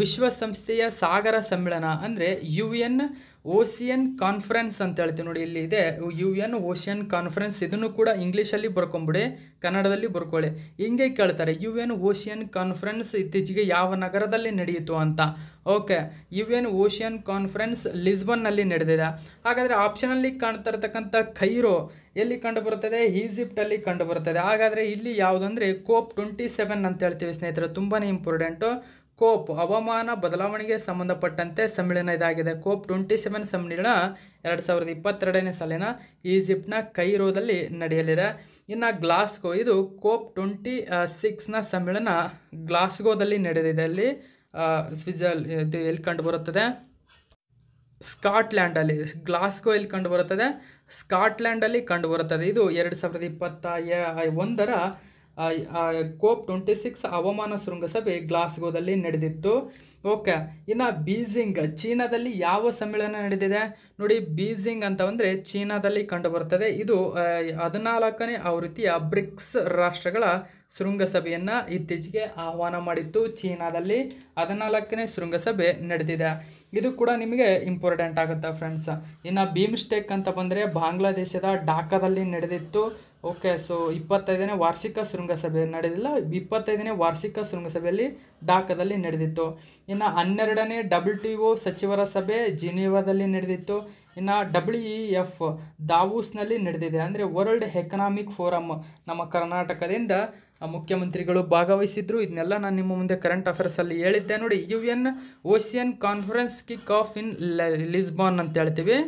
ವಿಶ್ವಸಂಸ್ಥೆಯ ಸಾಗರ ಸಮ್ಮೇಳನ ಅಂದರೆ ಯು ಎನ್ ಓಸಿಯನ್ ಕಾನ್ಫರೆನ್ಸ್ ಅಂತ ಹೇಳ್ತೀವಿ ನೋಡಿ ಇಲ್ಲಿ ಇದೆ ಯು ಎನ್ ಓಷಿಯನ್ ಕಾನ್ಫರೆನ್ಸ್ ಇದನ್ನು ಕೂಡ ಇಂಗ್ಲೀಷಲ್ಲಿ ಬರ್ಕೊಂಬಿಡಿ ಕನ್ನಡದಲ್ಲಿ ಬರ್ಕೊಳ್ಳಿ ಹಿಂಗೆ ಕೇಳ್ತಾರೆ ಯು ಎನ್ ಓಷಿಯನ್ ಕಾನ್ಫರೆನ್ಸ್ ಇತ್ತೀಚೆಗೆ ಯಾವ ನಗರದಲ್ಲಿ ನಡೆಯಿತು ಅಂತ okay U N ocean conference ಲಿಸ್ಬನ್ನಲ್ಲಿ ನಡೆದಿದೆ ಹಾಗಾದರೆ ಆಪ್ಷನಲ್ಲಿ ಕಾಣ್ತಾ ಇರ್ತಕ್ಕಂಥ ಖೈರೋ ಎಲ್ಲಿ ಕಂಡು ಬರುತ್ತದೆ ಈಜಿಪ್ಟಲ್ಲಿ ಕಂಡು ಬರುತ್ತದೆ ಹಾಗಾದರೆ ಇಲ್ಲಿ ಯಾವುದಂದರೆ ಕೋಪ್ ಟ್ವೆಂಟಿ ಸೆವೆನ್ ಅಂತ ಹೇಳ್ತೀವಿ ಸ್ನೇಹಿತರೆ ತುಂಬಾ ಇಂಪಾರ್ಟೆಂಟು ಕೋಪ್ ಹವಾಮಾನ ಬದಲಾವಣೆಗೆ ಸಂಬಂಧಪಟ್ಟಂತೆ ಸಮ್ಮೇಳನ ಇದಾಗಿದೆ ಕೋಪ್ ಟ್ವೆಂಟಿ ಸೆವೆನ್ ಸಮ್ಮೇಳನ ಎರಡು ಸಾವಿರದ ಇಪ್ಪತ್ತೆರಡನೇ ಸಾಲಿನ ಈಜಿಪ್ಟ್ನ ಕೈರೋದಲ್ಲಿ ನಡೆಯಲಿದೆ ಇನ್ನು ಗ್ಲಾಸ್ಗೋ ಇದು ಕೋಪ್ ಟ್ವೆಂಟಿ ಸಿಕ್ಸ್ನ ಸಮ್ಮೇಳನ ಗ್ಲಾಸ್ಗೋದಲ್ಲಿ ನಡೆದಿದೆ ಅಲ್ಲಿ ಸ್ವಿಜರ್ ಇದು ಎಲ್ಲಿ ಕಂಡುಬರುತ್ತದೆ ಸ್ಕಾಟ್ಲ್ಯಾಂಡಲ್ಲಿ ಗ್ಲಾಸ್ಗೋ ಎಲ್ಲಿ ಕಂಡುಬರುತ್ತದೆ ಸ್ಕಾಟ್ಲ್ಯಾಂಡಲ್ಲಿ ಕಂಡುಬರುತ್ತದೆ ಇದು ಎರಡು ಸಾವಿರದ ಇಪ್ಪತ್ತ ಒಂದರ ಕೋಪ್ ಟ್ವೆಂಟಿ ಸಿಕ್ಸ್ ಹವಾಮಾನ ಶೃಂಗಸಭೆ ಗ್ಲಾಸ್ಗೋದಲ್ಲಿ ನಡೆದಿತ್ತು ಓಕೆ ಇನ್ನು ಬೀಜಿಂಗ್ ಚೀನಾದಲ್ಲಿ ಯಾವ ಸಮ್ಮೇಳನ ನಡೆದಿದೆ ನೋಡಿ ಬೀಜಿಂಗ್ ಅಂತ ಅಂದರೆ ಚೀನಾದಲ್ಲಿ ಕಂಡುಬರುತ್ತದೆ ಇದು ಹದಿನಾಲ್ಕನೇ ಆವೃತ್ತಿಯ ಬ್ರಿಕ್ಸ್ ರಾಷ್ಟ್ರಗಳ ಶೃಂಗಸಭೆಯನ್ನು ಇತ್ತೀಚೆಗೆ ಆಹ್ವಾನ ಮಾಡಿತ್ತು ಚೀನಾದಲ್ಲಿ ಹದಿನಾಲ್ಕನೇ ಶೃಂಗಸಭೆ ನಡೆದಿದೆ ಇದು ಕೂಡ ನಿಮಗೆ ಇಂಪಾರ್ಟೆಂಟ್ ಆಗುತ್ತೆ ಫ್ರೆಂಡ್ಸ್ ಇನ್ನು ಬೀಮ್ಸ್ಟೆಕ್ ಅಂತ ಬಂದರೆ ಬಾಂಗ್ಲಾದೇಶದ ಢಾಕಾದಲ್ಲಿ ನಡೆದಿತ್ತು ಓಕೆ ಸೊ ಇಪ್ಪತ್ತೈದನೇ ವಾರ್ಷಿಕ ಶೃಂಗಸಭೆ ನಡೆದಿಲ್ಲ ಇಪ್ಪತ್ತೈದನೇ ವಾರ್ಷಿಕ ಶೃಂಗಸಭೆಯಲ್ಲಿ ಡಾಕದಲ್ಲಿ ನಡೆದಿತ್ತು ಇನ್ನು ಹನ್ನೆರಡನೇ ಡಬ್ಲ್ಯೂ ಟಿ ಒ ಸಚಿವರ ಸಭೆ ಜಿನೀವಾದಲ್ಲಿ ನಡೆದಿತ್ತು ಇನ್ನು ಡಬ್ಲ್ಯೂ ಇ e ಎಫ್ ದಾವೂಸ್ನಲ್ಲಿ ನಡೆದಿದೆ ಅಂದರೆ ವರ್ಲ್ಡ್ ಎಕನಾಮಿಕ್ ಫೋರಮ್ ನಮ್ಮ ಕರ್ನಾಟಕದಿಂದ ಮುಖ್ಯಮಂತ್ರಿಗಳು ಭಾಗವಹಿಸಿದ್ರು ಇದನ್ನೆಲ್ಲ ನಾನು ನಿಮ್ಮ ಮುಂದೆ ಕರೆಂಟ್ ಅಫೇರ್ಸಲ್ಲಿ ಹೇಳಿದ್ದೆ ನೋಡಿ U N ocean conference kick off in Lisbon ಅಂತ ಹೇಳ್ತೀವಿ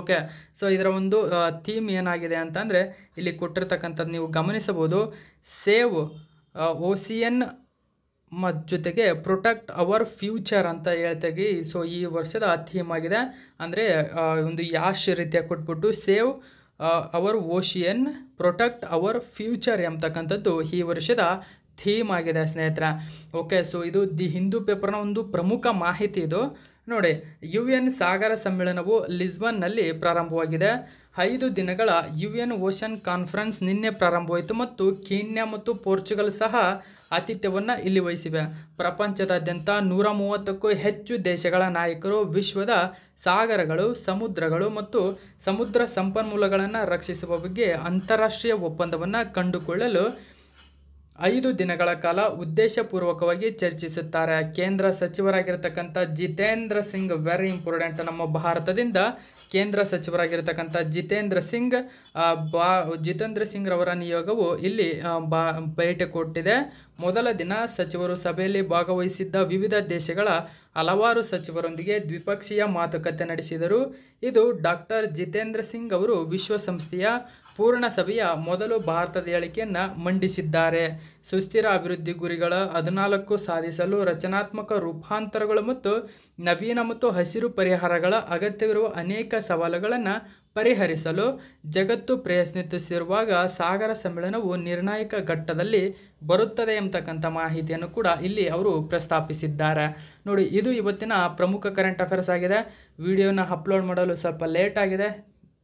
ಓಕೆ ಸೊ ಇದರ ಒಂದು ಥೀಮ್ ಏನಾಗಿದೆ ಅಂತಂದರೆ ಇಲ್ಲಿ ಕೊಟ್ಟಿರ್ತಕ್ಕಂಥದ್ದು ನೀವು ಗಮನಿಸಬಹುದು ಸೇವ್ ಓಸಿಯನ್ ಮ ಜೊತೆಗೆ ಪ್ರೊಟೆಕ್ಟ್ ಅವರ್ ಫ್ಯೂಚರ್ ಅಂತ ಹೇಳ್ತೀವಿ ಸೊ ಈ ವರ್ಷದ ಥೀಮ್ ಆಗಿದೆ ಅಂದರೆ ಒಂದು ಯಾಶ್ ರೀತಿಯ ಕೊಟ್ಬಿಟ್ಟು save our ocean protect our future ಎಂಬತಕ್ಕಂಥದ್ದು ಈ ವರ್ಷದ ಥೀಮ್ ಆಗಿದೆ ಸ್ನೇಹಿತರ ಓಕೆ ಸೊ ಇದು ದಿ ಹಿಂದೂ ಪೇಪರ್ನ ಒಂದು ಪ್ರಮುಖ ಮಾಹಿತಿ ಇದು ನೋಡಿ ಯು ಎನ್ ಸಾಗರ ಸಮ್ಮೇಳನವು ಲಿಸ್ಬನ್ನಲ್ಲಿ ಪ್ರಾರಂಭವಾಗಿದೆ ಐದು ದಿನಗಳ ಯು ಎನ್ ಓಷನ್ ಕಾನ್ಫರೆನ್ಸ್ ನಿನ್ನೆ ಪ್ರಾರಂಭವಾಯಿತು ಮತ್ತು ಕೀನ್ಯಾ ಮತ್ತು ಪೋರ್ಚುಗಲ್ ಸಹ ಆತಿಥ್ಯವನ್ನು ಇಲ್ಲಿ ವಹಿಸಿವೆ ಪ್ರಪಂಚದಾದ್ಯಂತ ನೂರ ಮೂವತ್ತಕ್ಕೂ ಹೆಚ್ಚು ದೇಶಗಳ ನಾಯಕರು ವಿಶ್ವದ ಸಾಗರಗಳು ಸಮುದ್ರಗಳು ಮತ್ತು ಸಮುದ್ರ ಸಂಪನ್ಮೂಲಗಳನ್ನು ರಕ್ಷಿಸುವ ಬಗ್ಗೆ ಅಂತಾರಾಷ್ಟ್ರೀಯ ಒಪ್ಪಂದವನ್ನು ಕಂಡುಕೊಳ್ಳಲು ಐದು ದಿನಗಳ ಕಾಲ ಉದ್ದೇಶಪೂರ್ವಕವಾಗಿ ಚರ್ಚಿಸುತ್ತಾರೆ ಕೇಂದ್ರ ಸಚಿವರಾಗಿರ್ತಕ್ಕಂಥ ಜಿತೇಂದ್ರ ಸಿಂಗ್ ವೆರಿ ಇಂಪಾರ್ಟೆಂಟ್ ನಮ್ಮ ಭಾರತದಿಂದ ಕೇಂದ್ರ ಸಚಿವರಾಗಿರ್ತಕ್ಕಂಥ ಜಿತೇಂದ್ರ ಸಿಂಗ್ ಬಾ ಜಿತೇಂದ್ರ ಸಿಂಗ್ ರವರ ನಿಯೋಗವು ಇಲ್ಲಿ ಬಾ ಭೇಟಿ ಕೊಟ್ಟಿದೆ ಮೊದಲ ದಿನ ಸಚಿವರು ಸಭೆಯಲ್ಲಿ ಭಾಗವಹಿಸಿದ್ದ ವಿವಿಧ ದೇಶಗಳ ಹಲವಾರು ಸಚಿವರೊಂದಿಗೆ ದ್ವಿಪಕ್ಷೀಯ ಮಾತುಕತೆ ನಡೆಸಿದರು ಇದು ಡಾಕ್ಟರ್ ಜಿತೇಂದ್ರ ಸಿಂಗ್ ಅವರು ವಿಶ್ವಸಂಸ್ಥೆಯ ಪೂರ್ಣ ಸಭೆಯ ಮೊದಲು ಭಾರತದ ಹೇಳಿಕೆಯನ್ನು ಮಂಡಿಸಿದ್ದಾರೆ ಸುಸ್ಥಿರ ಅಭಿವೃದ್ಧಿ ಗುರಿಗಳ ಹದಿನಾಲ್ಕು ಸಾಧಿಸಲು ರಚನಾತ್ಮಕ ರೂಪಾಂತರಗಳು ಮತ್ತು ನವೀನ ಮತ್ತು ಹಸಿರು ಪರಿಹಾರಗಳ ಅಗತ್ಯವಿರುವ ಅನೇಕ ಸವಾಲುಗಳನ್ನು ಪರಿಹರಿಸಲು ಜಗತ್ತು ಪ್ರಯತ್ನಿಸುತ್ತಿರುವಾಗ ಸಾಗರ ಸಮ್ಮೇಳನವು ನಿರ್ಣಾಯಕ ಘಟ್ಟದಲ್ಲಿ ಬರುತ್ತದೆ ಎಂಬತಕ್ಕಂಥ ಮಾಹಿತಿಯನ್ನು ಕೂಡ ಇಲ್ಲಿ ಅವರು ಪ್ರಸ್ತಾಪಿಸಿದ್ದಾರೆ ನೋಡಿ ಇದು ಇವತ್ತಿನ ಪ್ರಮುಖ ಕರೆಂಟ್ ಅಫೇರ್ಸ್ ಆಗಿದೆ ವಿಡಿಯೋನ ಅಪ್ಲೋಡ್ ಮಾಡಲು ಸ್ವಲ್ಪ ಲೇಟ್ ಆಗಿದೆ